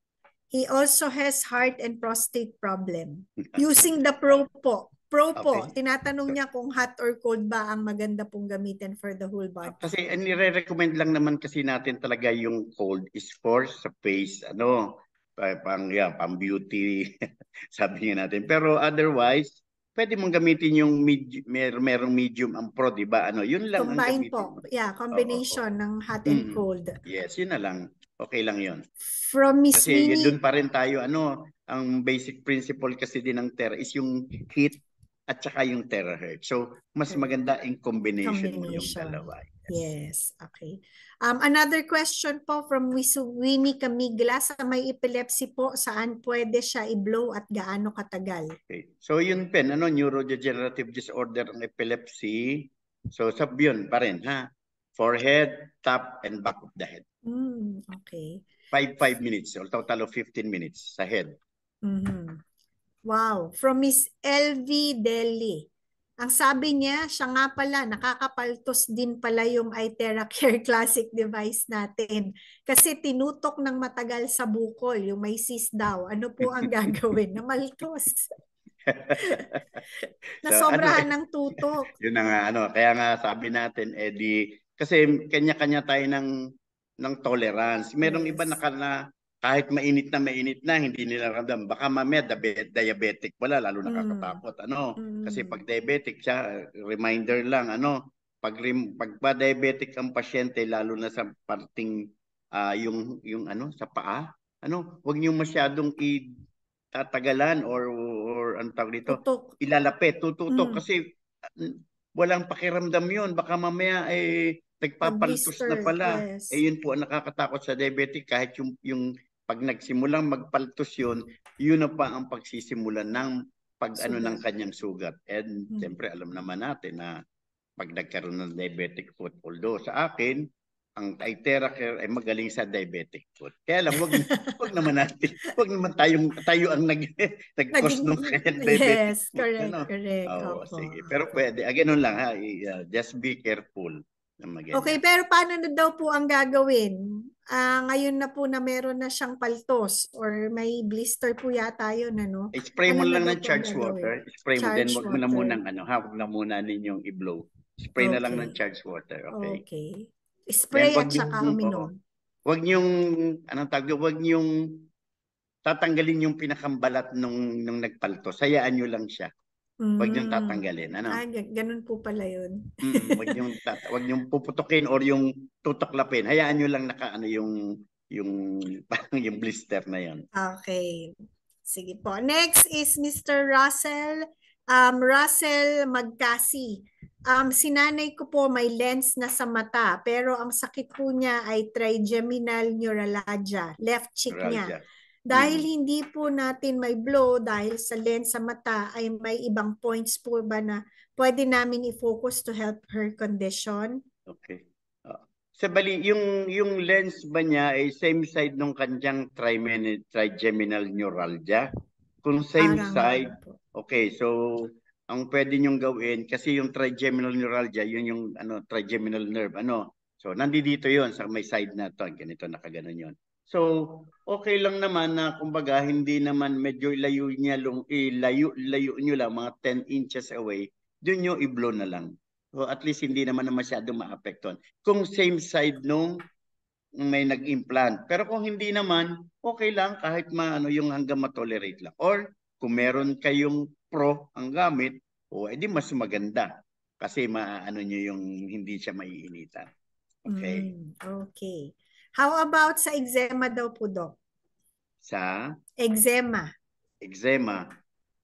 He also has heart and prostate problem. Using the pro po. Pro okay. tinatanong niya kung hot or cold ba ang maganda pong gamitin for the whole body.
Kasi nire-recommend lang naman kasi natin talaga yung cold is for sa face. Ano, ay, pang yeah, pang beauty *laughs* sabi nga natin. Pero otherwise, pwede mong gamitin yung med- mer- merong medium ang pro, di ba? Ano, yun lang Combine
po. Yeah, combination oh, oh, ng hot and mm-hmm. cold.
Yes, yun na lang. Okay lang yun.
From Miss Kasi Mini... doon pa
rin tayo, ano, ang basic principle kasi din ng TERA is yung heat at saka yung terahertz. So, mas maganda in combination, combination. mo yung
dalawa. Yes. yes, okay. Um, another question po from Miss Wisuwimi Camigla, sa may epilepsy po, saan pwede siya i-blow at gaano katagal? Okay.
So yun pen, ano, neurodegenerative disorder ng epilepsy. So sab yun pa rin ha. Forehead, top, and back of the head.
Mm, okay.
5-5 minutes, or total of 15 minutes sa head.
Mm-hmm. Wow. From Miss LV Delhi. Ang sabi niya, siya nga pala, nakakapaltos din pala yung iTerra Care *laughs* Classic device natin. Kasi tinutok ng matagal sa bukol, yung may sis daw. Ano po ang *laughs* gagawin? Namaltos. *laughs* Nasobrahan so, ano, eh, ng tutok.
Yun na nga, ano, kaya nga sabi natin, Eddie, eh, kasi kanya-kanya tayo ng, ng tolerance. Merong yes. iba na, na kahit mainit na mainit na, hindi nila ramdam. Baka mamaya diabetic wala, lalo hmm. nakakatakot. Ano? Hmm. Kasi pag diabetic siya, reminder lang, ano, pag, pag diabetic ang pasyente, lalo na sa parting uh, yung, yung ano, sa paa, ano, huwag niyo masyadong i tatagalan or or ang tawag dito, tutok. ilalapit, tututok mm. kasi hmm, walang pakiramdam yun. Baka mamaya eh nagpapaltos na pala. Yes. Eh yun po ang nakakatakot sa diabetic kahit yung yung pag nagsimulang magpaltos yun, yun na pa ang pagsisimula ng pag-ano ng kanyang sugat. And hmm. siyempre alam naman natin na pag nagkaroon ng diabetic foot, although sa akin, ang Itera Care ay magaling sa diabetic foot. Kaya lang, wag, *laughs* wag naman natin, wag naman tayong, tayo ang nag, *laughs* nag-cause ng kanyang *laughs* diabetic Yes,
correct, ano? correct. Oo, oh,
sige. Pero pwede, again ah, lang ha, ah, just be careful. Again. Okay,
pero paano na daw po ang gagawin? uh, ngayon na po na meron na siyang paltos or may blister po yata yun ano. Spray mo ano lang ng charge water.
Spray mo din mo na muna ng ano, hawak na muna ninyong i-blow. Spray okay. na lang ng charge water, okay?
Okay. Spray Then, at saka mm, uminom.
Huwag niyong anong tawag, huwag niyong tatanggalin yung pinakambalat nung nung nagpaltos. Sayaan niyo lang siya. Huwag niyong hmm. tatanggalin. Ano? Ah,
ganun po pala yun. mm, wag *laughs* niyong,
tat- wag niyong puputukin or yung tutuklapin. Hayaan niyo lang naka ano yung yung *laughs* parang yung blister na yun.
Okay. Sige po. Next is Mr. Russell. Um, Russell Magkasi. Um, sinanay ko po may lens na sa mata pero ang sakit po niya ay trigeminal neuralgia, left cheek Neuralgia. niya. Dahil mm. hindi po natin may blow dahil sa lens sa mata ay may ibang points po ba na pwede namin i-focus to help her condition? Okay. Uh,
sa bali, yung, yung lens ba niya ay same side ng kanyang trigeminal neuralgia? Kung same Parang side, okay, so ang pwede niyong gawin, kasi yung trigeminal neuralgia, yun yung ano, trigeminal nerve, ano, So, nandito dito yun sa may side na to. Ganito, nakaganon yun. So, okay lang naman na kumbaga hindi naman medyo ilayo niya lung ilayo layo niyo lang mga 10 inches away, dun niyo i-blow na lang. So at least hindi naman na masyado maapektuhan. Kung same side nung may nag-implant. Pero kung hindi naman, okay lang kahit maano yung hanggang matolerate lang. Or kung meron kayong pro ang gamit, o oh, edi mas maganda kasi maano nyo yung hindi siya maiinitan.
Okay? Mm, okay. How about sa eczema daw po, Dok? Sa? Eczema.
Eczema.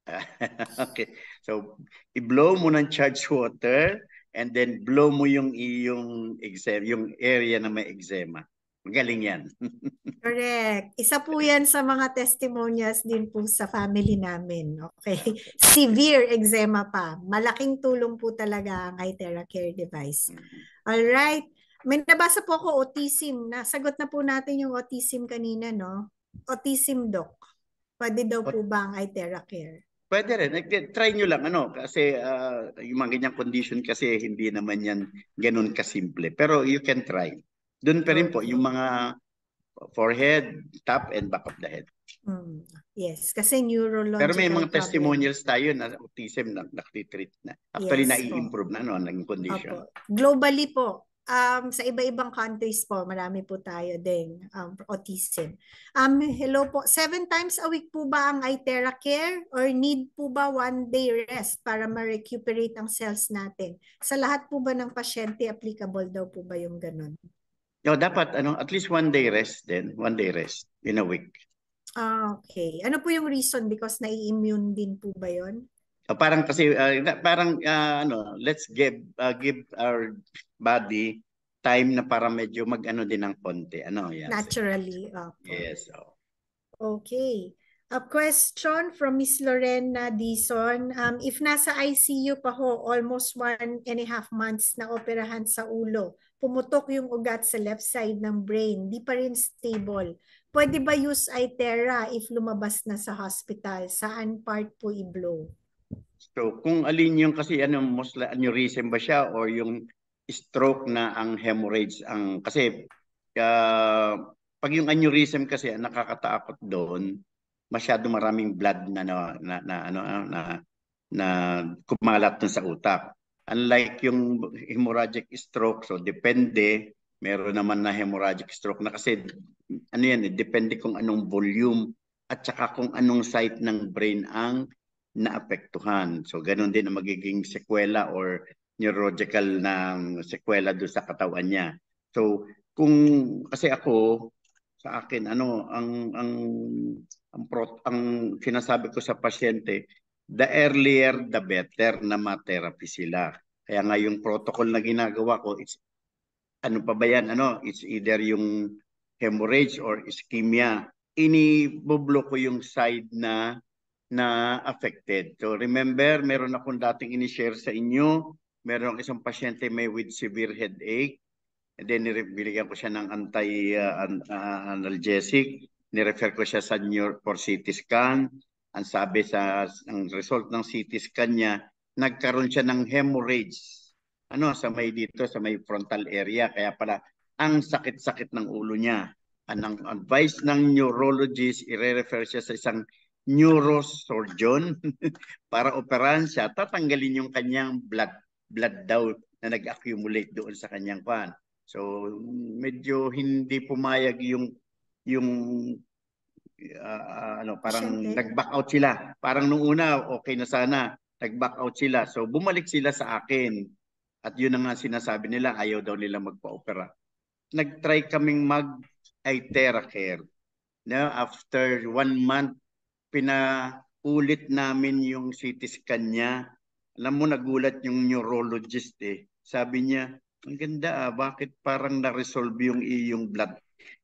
*laughs* okay. So, i-blow mo ng charged water and then blow mo yung yung exam, yung area na may eczema. Magaling yan.
*laughs* Correct. Isa po yan sa mga testimonials din po sa family namin. Okay. *laughs* Severe eczema pa. Malaking tulong po talaga ang iTerra Care device. Mm-hmm. All right. May nabasa po ako autism. Nasagot na po natin yung autism kanina, no? Autism doc. Pwede daw po ba ang Itera Care?
Pwede rin. Try nyo lang. Ano, kasi uh, yung mga ganyang condition kasi hindi naman yan ganun kasimple. Pero you can try. Doon pa rin po yung mga forehead, top, and back of the head.
Mm. Yes, kasi neurological Pero may mga problem. testimonials
tayo na autism na nakitreat na. Actually, yes, nai-improve
na no, ang condition. Opo. Globally po, um, sa iba-ibang countries po, marami po tayo din um, autism. Um, hello po, seven times a week po ba ang iTera care or need po ba one day rest para ma-recuperate ang cells natin? Sa lahat po ba ng pasyente, applicable daw po ba yung ganun?
No, dapat ano, at least one day rest din, one day rest in a week.
Ah, okay. Ano po yung reason? Because nai-immune din po ba yon?
Ah, parang kasi uh, parang uh, ano let's give uh, give our body time na para medyo mag-ano din ng konti ano Yes.
naturally so,
okay. yes so.
okay a question from Miss Lorena Dison um if nasa ICU pa ho almost one and a half months na operahan sa ulo pumutok yung ugat sa left side ng brain di pa rin stable pwede ba use itera if lumabas na sa hospital saan part po i-blow
So kung alin yung kasi ano muscle aneurysm ba siya or yung stroke na ang hemorrhage ang kasi uh, pag yung aneurysm kasi nakakatakot doon masyado maraming blood na na, na, na ano na, ah, na na kumalat dun sa utak. Unlike yung hemorrhagic stroke so depende meron naman na hemorrhagic stroke na kasi ano yan eh, depende kung anong volume at saka kung anong site ng brain ang naapektuhan. So ganun din ang magiging sekwela or neurological na sekwela do sa katawan niya. So kung kasi ako sa akin ano ang ang ang, pro, ang sinasabi ko sa pasyente the earlier the better na ma-therapy sila. Kaya nga yung protocol na ginagawa ko it's ano pa ba yan ano it's either yung hemorrhage or ischemia ini ko yung side na na affected. So remember, meron akong dating inishare sa inyo, meron akong isang pasyente may with severe headache, and then binigyan ko siya ng anti-analgesic, uh, uh, nirefer ko siya sa New for CT scan, ang sabi sa ang result ng CT scan niya, nagkaroon siya ng hemorrhage. Ano, sa may dito, sa may frontal area. Kaya pala, ang sakit-sakit ng ulo niya. Ang advice ng neurologist, i-refer siya sa isang neurosurgeon *laughs* para operahan siya, tatanggalin yung kanyang blood blood daw na nag-accumulate doon sa kanyang pan. So medyo hindi pumayag yung yung uh, ano parang Siyempre. nag-back out sila. Parang nung una okay na sana, nag-back out sila. So bumalik sila sa akin. At yun ang sinasabi nila, ayaw daw nila magpa-opera. Nag-try kaming mag-itera care. No, after one month pinaulit namin yung CT scan niya. Alam mo, nagulat yung neurologist eh. Sabi niya, ang ganda ah, bakit parang na-resolve yung iyong blood,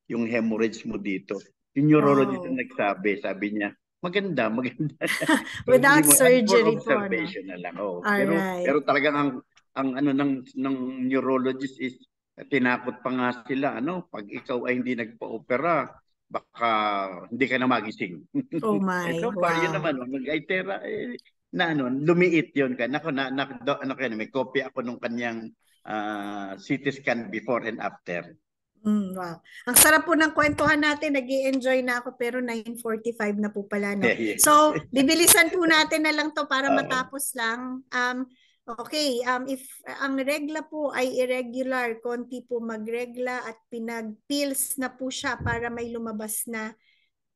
yung hemorrhage mo dito. Yung neurologist oh. nagsabi, sabi niya, maganda, *laughs* maganda. *laughs* Without ah, surgery po. Observation na lang. Oh. pero, right. pero talaga ang, ang ano ng, ng neurologist is tinakot pa nga sila, ano, pag ikaw ay hindi nagpa-opera, baka hindi ka na magising. Oh my, *laughs* so far, yun naman, oh, mag-itera, eh, na ano, lumiit yun ka. Nako, na, na, do, ano kayo, may copy ako nung kanyang uh, ah, CT scan before and after.
Mm, wow. Ang sarap po ng kwentuhan natin. nag enjoy na ako pero 9.45 na po pala. No? Yeah, yeah. So, bibilisan po natin na lang to para matapos lang. Um, Okay, um, if ang regla po ay irregular, konti po magregla at pinag-pills na po siya para may lumabas na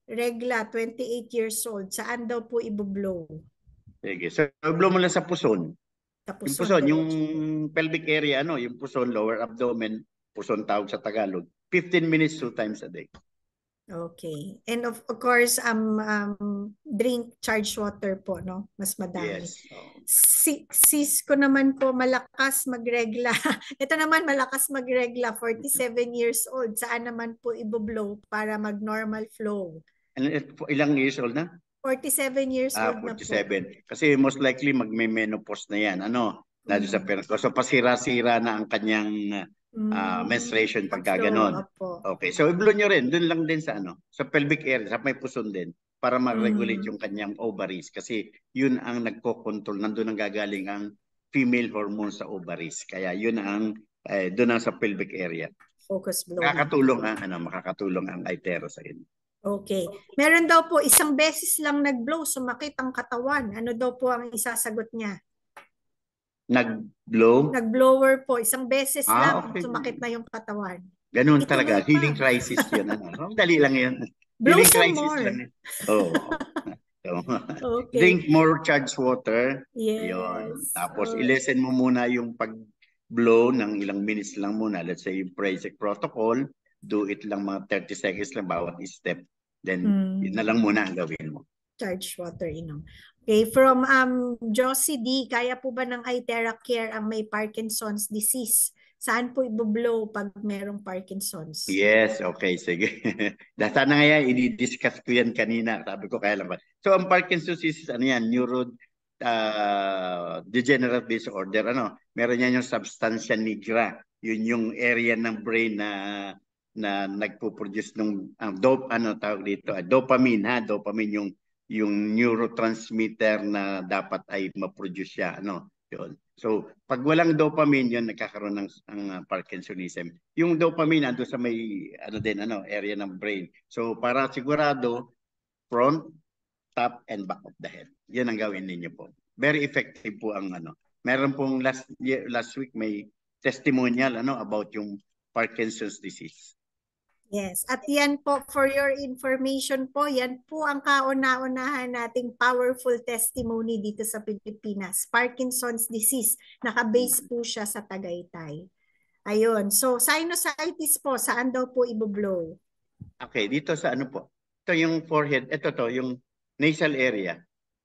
regla, 28 years old, saan daw po ibublow?
Sige, so blow mula sa puson. Sa puson. Yung puson, yung pelvic area, ano, yung puson, lower abdomen, puson tawag sa Tagalog. 15 minutes two times a day.
Okay. And of, course, um, um, drink charged water po, no? Mas madami. Yes. Si, sis ko naman po, malakas magregla. *laughs* Ito naman, malakas magregla. 47 years old. Saan naman po iboblow para mag-normal flow?
Ano, ilang years old na?
47 years ah, old 47. na po.
47. Kasi most likely magme-menopause na yan. Ano? Lalo mm-hmm. sa mm. parent So pasira-sira na ang kanyang uh, menstruation pagka ganon. Okay, so i-blow niyo rin, doon lang din sa ano, sa pelvic area, sa may puson din para ma regulate mm. yung kanyang ovaries kasi yun ang nagko-control, nandoon ang gagaling ang female hormone sa ovaries. Kaya yun ang eh, doon ang sa pelvic area. Focus blow. Makakatulong ang ano, makakatulong ang itero sa inyo.
Okay. Meron daw po isang beses lang nag-blow, sumakit ang katawan. Ano daw po ang isasagot niya?
Nag-blow?
Nag-blower po. Isang beses ah, lang okay. sumakit na yung katawan.
Ganun Ito talaga. Healing crisis yun. Ano? *laughs* Dali lang yun.
Blow Healing crisis more. lang
Oh. *laughs* okay. Drink more charged water. Yes. Yun. Tapos okay. Oh. ilesen mo muna yung pag-blow ng ilang minutes lang muna. Let's say yung Prasec protocol, do it lang mga 30 seconds lang bawat step. Then, mm. yun na lang muna ang gawin mo.
Charged water inom. Okay, from um, Josie D, kaya po ba ng Itera Care ang may Parkinson's disease? Saan po ibublow pag merong Parkinson's? Yes,
okay, sige. *laughs* Sana nga yan, i-discuss ko yan kanina. Sabi ko kaya lang ba. So ang Parkinson's disease, ano yan, neuro uh, degenerative disorder. Ano? Meron yan yung substantia nigra. Yun yung area ng brain na na nagpo-produce ng uh, ah, dop ano tawag dito, uh, dopamine ha, dopamine yung yung neurotransmitter na dapat ay ma-produce siya. Ano? Yun. So, pag walang dopamine, yun nagkakaroon ng ang uh, ah, Parkinsonism. Yung dopamine ando sa may ano din ano, area ng brain. So, para sigurado front, top and back of the head. Yan ang gawin ninyo po. Very effective po ang ano. Meron pong last year, last week may testimonial ano about yung Parkinson's disease.
Yes, at yan po for your information po, yan po ang kauna-unahan nating powerful testimony dito sa Pilipinas. Parkinson's disease, nakabase po siya sa Tagaytay. Ayun, so sinusitis po, saan daw po ibublow?
Okay, dito sa ano po? Ito yung forehead, ito to, yung nasal area.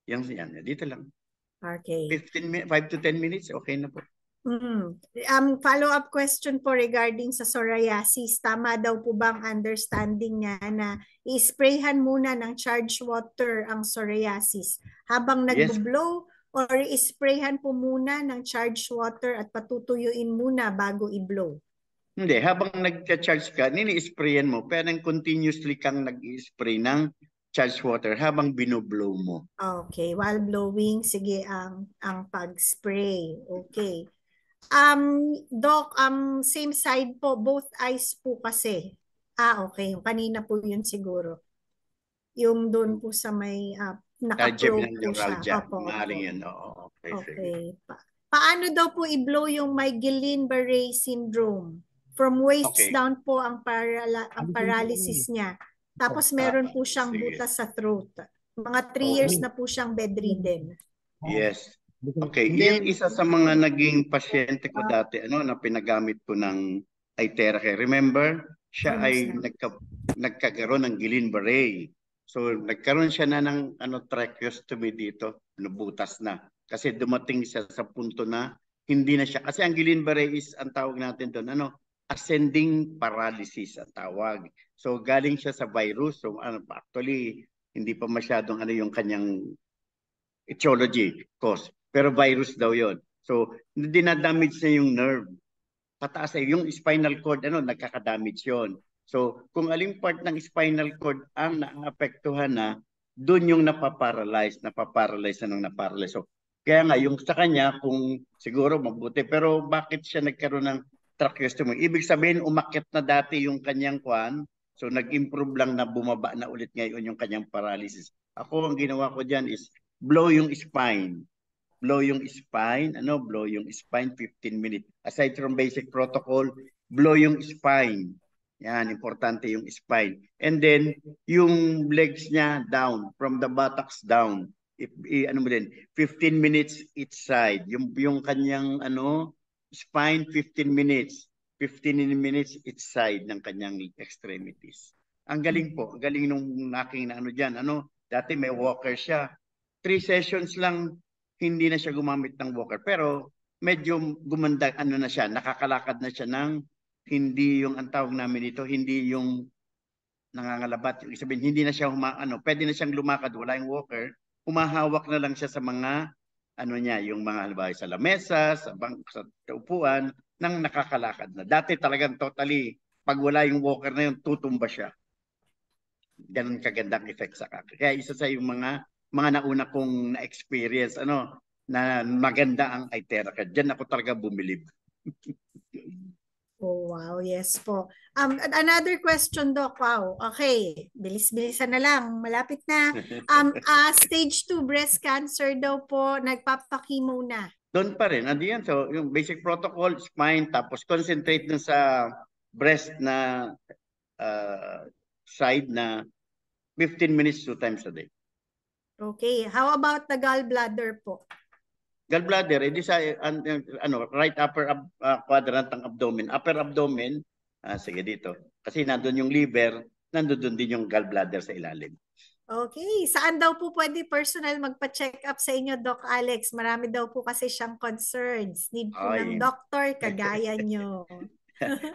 Yan, yan, dito lang. Okay. 15 5 to 10 minutes, okay na po.
Mm. Um, follow-up question po regarding sa psoriasis. Tama daw po bang understanding niya na isprayhan muna ng charged water ang psoriasis habang nag-blow yes. or isprayhan po muna ng charged water at patutuyuin muna bago i-blow?
Hindi, habang nagcha-charge ka, nini-sprayan mo, pero continuously kang nag-spray ng charged water habang binublow mo.
Okay, while blowing, sige ang ang pag-spray. Okay. Um, Doc, um, same side po, both eyes po kasi. Ah, okay. Kanina po yun siguro. Yung doon po sa may uh, ah, naka-close po siya. Jab. Opo,
Oo, okay. okay.
Pa paano daw po i-blow yung Miguelin-Barre syndrome? From waist okay. down po ang, paral ang paralysis niya. Tapos oh, meron po siyang butas sa throat. Mga 3 years na po siyang bedridden.
Yes. Okay, yun isa sa mga naging pasyente ko dati ano na pinagamit ko ng iTerake. Remember, siya oh, ay nagka, nagkagaroon ng Guillain-Barré. So nagkaroon siya na ng ano tracheostomy dito, ano, butas na. Kasi dumating siya sa punto na hindi na siya kasi ang Guillain-Barré is ang tawag natin doon ano ascending paralysis ang tawag. So galing siya sa virus. So ano actually hindi pa masyadong ano yung kanyang etiology cause. Pero virus daw yon. So, dinadamage na yung nerve. Pataas ay eh. yung spinal cord, ano, nagkakadamage yon. So, kung aling part ng spinal cord ang naapektuhan na, doon yung napaparalyze, napaparalyze, nang naparalyze. So, kaya nga, yung sa kanya, kung siguro mabuti. Pero bakit siya nagkaroon ng tracheostomy? Ibig sabihin, umakit na dati yung kanyang kwan. So, nag-improve lang na bumaba na ulit ngayon yung kanyang paralysis. Ako, ang ginawa ko dyan is blow yung spine blow yung spine, ano, blow yung spine 15 minutes. Aside from basic protocol, blow yung spine. Yan, importante yung spine. And then, yung legs niya down, from the buttocks down. If, i, ano mo din, 15 minutes each side. Yung, yung kanyang ano, spine, 15 minutes. 15 minutes each side ng kanyang extremities. Ang galing po, ang galing nung aking ano diyan, ano, dati may walker siya. Three sessions lang hindi na siya gumamit ng walker. Pero medyo gumanda, ano na siya, nakakalakad na siya ng hindi yung ang tawag namin dito, hindi yung nangangalabat. yung sabihin, hindi na siya huma, ano, pwede na siyang lumakad, wala yung walker. Humahawak na lang siya sa mga ano niya, yung mga halimbawa sa lamesa, sa bangko, sa upuan, nang nakakalakad na. Dati talagang totally, pag wala yung walker na yun, tutumba siya. Ganun kagandang effect sa kaka. Kaya isa sa yung mga mga nauna kong na-experience, ano, na maganda ang Iteraca. Diyan ako talaga bumilib.
oh, wow. Yes po. Um, another question, Doc. Wow. Okay. Bilis-bilisan na lang. Malapit na. Um, uh, *laughs* stage 2 breast cancer daw po. Nagpapakimo na.
Doon pa rin. Ano yan? So, yung basic protocol, spine, tapos concentrate dun sa breast na uh, side na 15 minutes two times a day.
Okay. How about the gallbladder po?
Gallbladder, edi eh, sa ano, right upper ab, uh, quadrant ng abdomen. Upper abdomen, ah, sige dito. Kasi nandoon yung liver, nandoon din yung gallbladder sa ilalim.
Okay. Saan daw po pwede personal magpa-check up sa inyo, Doc Alex? Marami daw po kasi siyang concerns. Need po Oy. ng doctor *laughs* kagaya nyo.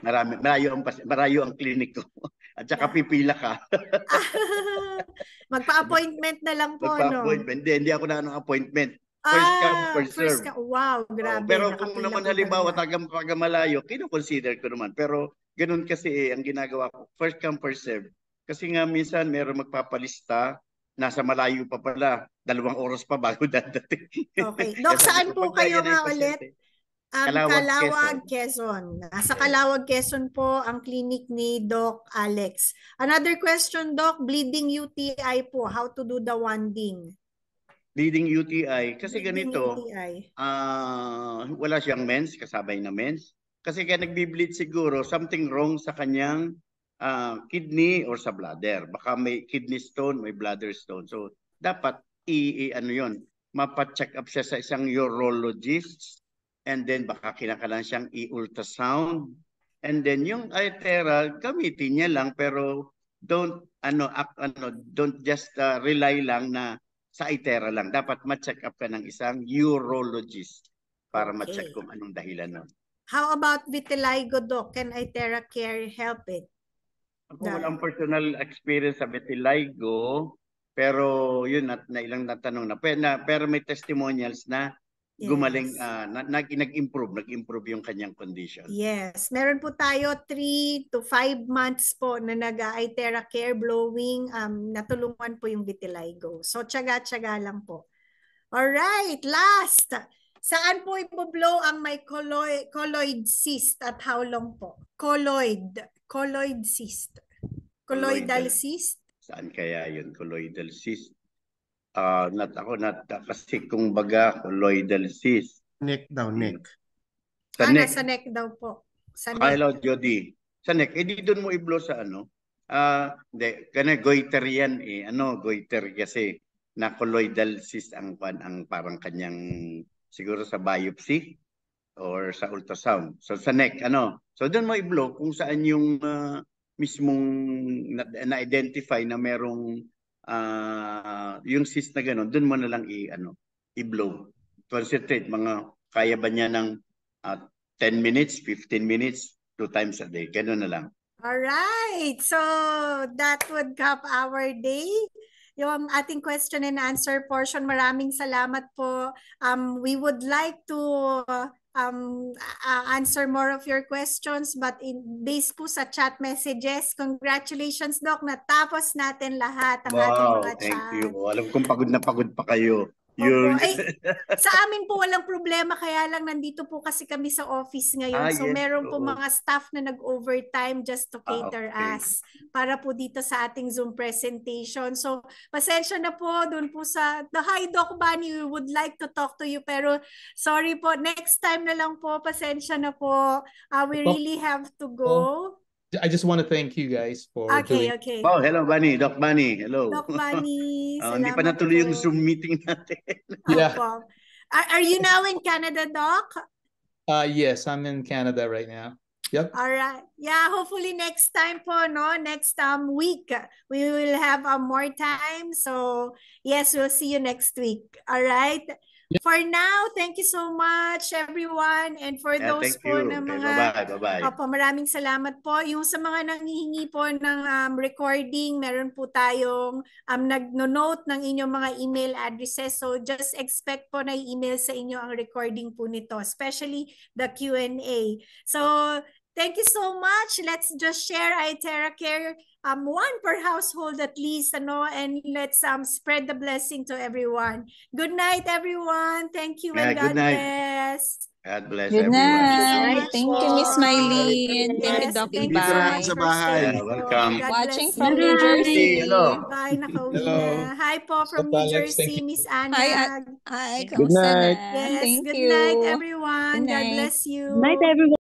marami, marayo, ang, marayo ang clinic ko. *laughs* At saka pipila ka.
*laughs* Magpa-appointment na lang po, Magpa-appointment.
no? Hindi, ako na ng appointment. First ah, come, first, first serve.
Ka- wow, grabe. Oh, pero kung
naman halimbawa tagam tagamalayo, kino-consider ko naman. Pero ganun kasi eh, ang ginagawa ko, first come, first serve. Kasi nga minsan meron magpapalista, nasa malayo pa pala, dalawang oras pa bago *laughs* dadating. Okay. *laughs* Dok, saan po kayo nga ulit?
Um, Kalawag, Kalawag Quezon. Quezon. Sa Kalawag, Quezon po ang clinic ni Doc Alex. Another question, Doc. Bleeding UTI po. How to do the wanding?
Bleeding UTI. Kasi bleeding ganito, UTI. Uh, ah, wala siyang mens, kasabay na mens. Kasi kaya nagbi-bleed siguro, something wrong sa kanyang uh, kidney or sa bladder. Baka may kidney stone, may bladder stone. So, dapat i-ano i-, i ano yun, mapacheck up siya sa isang urologist and then baka kinakailangan siyang i-ultrasound. And then yung arterial, gamitin niya lang pero don't ano up, ano don't just uh, rely lang na sa itera lang. Dapat ma-check up ka ng isang urologist para ma-check kung anong dahilan nun.
How about vitiligo, Doc? Can itera care help it?
Ako walang personal experience sa vitiligo, pero yun, at na ilang natanong na, pero may testimonials na Yes. gumaling ah, uh, nag-improve nag-improve yung kanyang condition.
Yes, meron po tayo 3 to 5 months po na nag-itera care blowing um natulungan po yung vitiligo. So tiyaga-tiyaga lang po. All right, last. Saan po ipo ang may colloid, colloid cyst at how long po? Colloid, colloid cyst. Colloidal, colloidal cyst.
Saan kaya yun? Colloidal cyst uh, not ako, not uh, kasi kung baga colloidal cyst. Neck daw, neck. Hmm. Sa ah, neck. sa
neck daw po. Sa neck. Hello,
Jody. Sa neck. Eh, doon mo i-blow sa ano. Ah, uh, hindi. Kana goiter yan eh. Ano, goiter kasi na colloidal cyst ang, ang parang kanyang siguro sa biopsy or sa ultrasound. So sa neck, ano. So doon mo i-blow kung saan yung uh, mismong na-identify na, na merong uh, yung cyst na gano'n, doon mo na lang i, ano, i-blow. Concentrate, mga kaya ba niya ng uh, ah, 10 minutes, 15 minutes, two times a day. Gano'n na lang.
Alright, so that would cap our day yung ating question and answer portion. Maraming salamat po. Um, we would like to um, uh, answer more of your questions. But in, based po sa chat messages, congratulations, Doc. Natapos natin lahat ang wow, ating mga thank chat.
you. Alam kong pagod na pagod pa kayo. Your... Ay,
*laughs* sa amin po walang problema kaya lang nandito po kasi kami sa office ngayon. Ah, so yes, meron po oo. mga staff na nag-overtime just to ah, cater ah, okay. us para po dito sa ating Zoom presentation. So pasensya na po doon po sa the Hi Doc Bunny, we would like to talk to you pero sorry po next time na lang po pasensya na po. Uh, we really have to go. Oh. I just want to thank you
guys for Okay, doing... okay. Oh, hello Bunny, Doc Bunny. Hello. Doc Bunny. *laughs* oh, hindi pa natuloy yung Zoom meeting natin. yeah.
Are, are you now in Canada, Doc? Uh, yes, I'm in Canada right now. Yep. All right. Yeah, hopefully next time po, no? Next um week, we will have a um, more time. So, yes, we'll see you next week. All right. Yeah. For now, thank you so much everyone and for yeah, those po you. na mga okay, bye-bye, bye maraming salamat po. Yung sa mga nanghihingi po ng um, recording, meron po tayong um, nagno-note ng inyong mga email addresses. So just expect po na i email sa inyo ang recording po nito, especially the Q&A. So thank you so much. Let's just share iTerra Care um, one per household at least, ano, and let's um, spread the blessing to everyone. Good night, everyone. Thank you yeah, and God night. bless.
God bless good everyone. Night. Thank you, Miss Mylene. thank you, Doc. Thank Bye. Sa bahay. welcome. God
Watching from New Jersey. Hello. Bye,
Nakawina.
Hi po from New Jersey, Miss Anna. Hi, uh, Hi. Good night. Yes, thank good you. night, everyone. Good night. God bless you. Night,
everyone.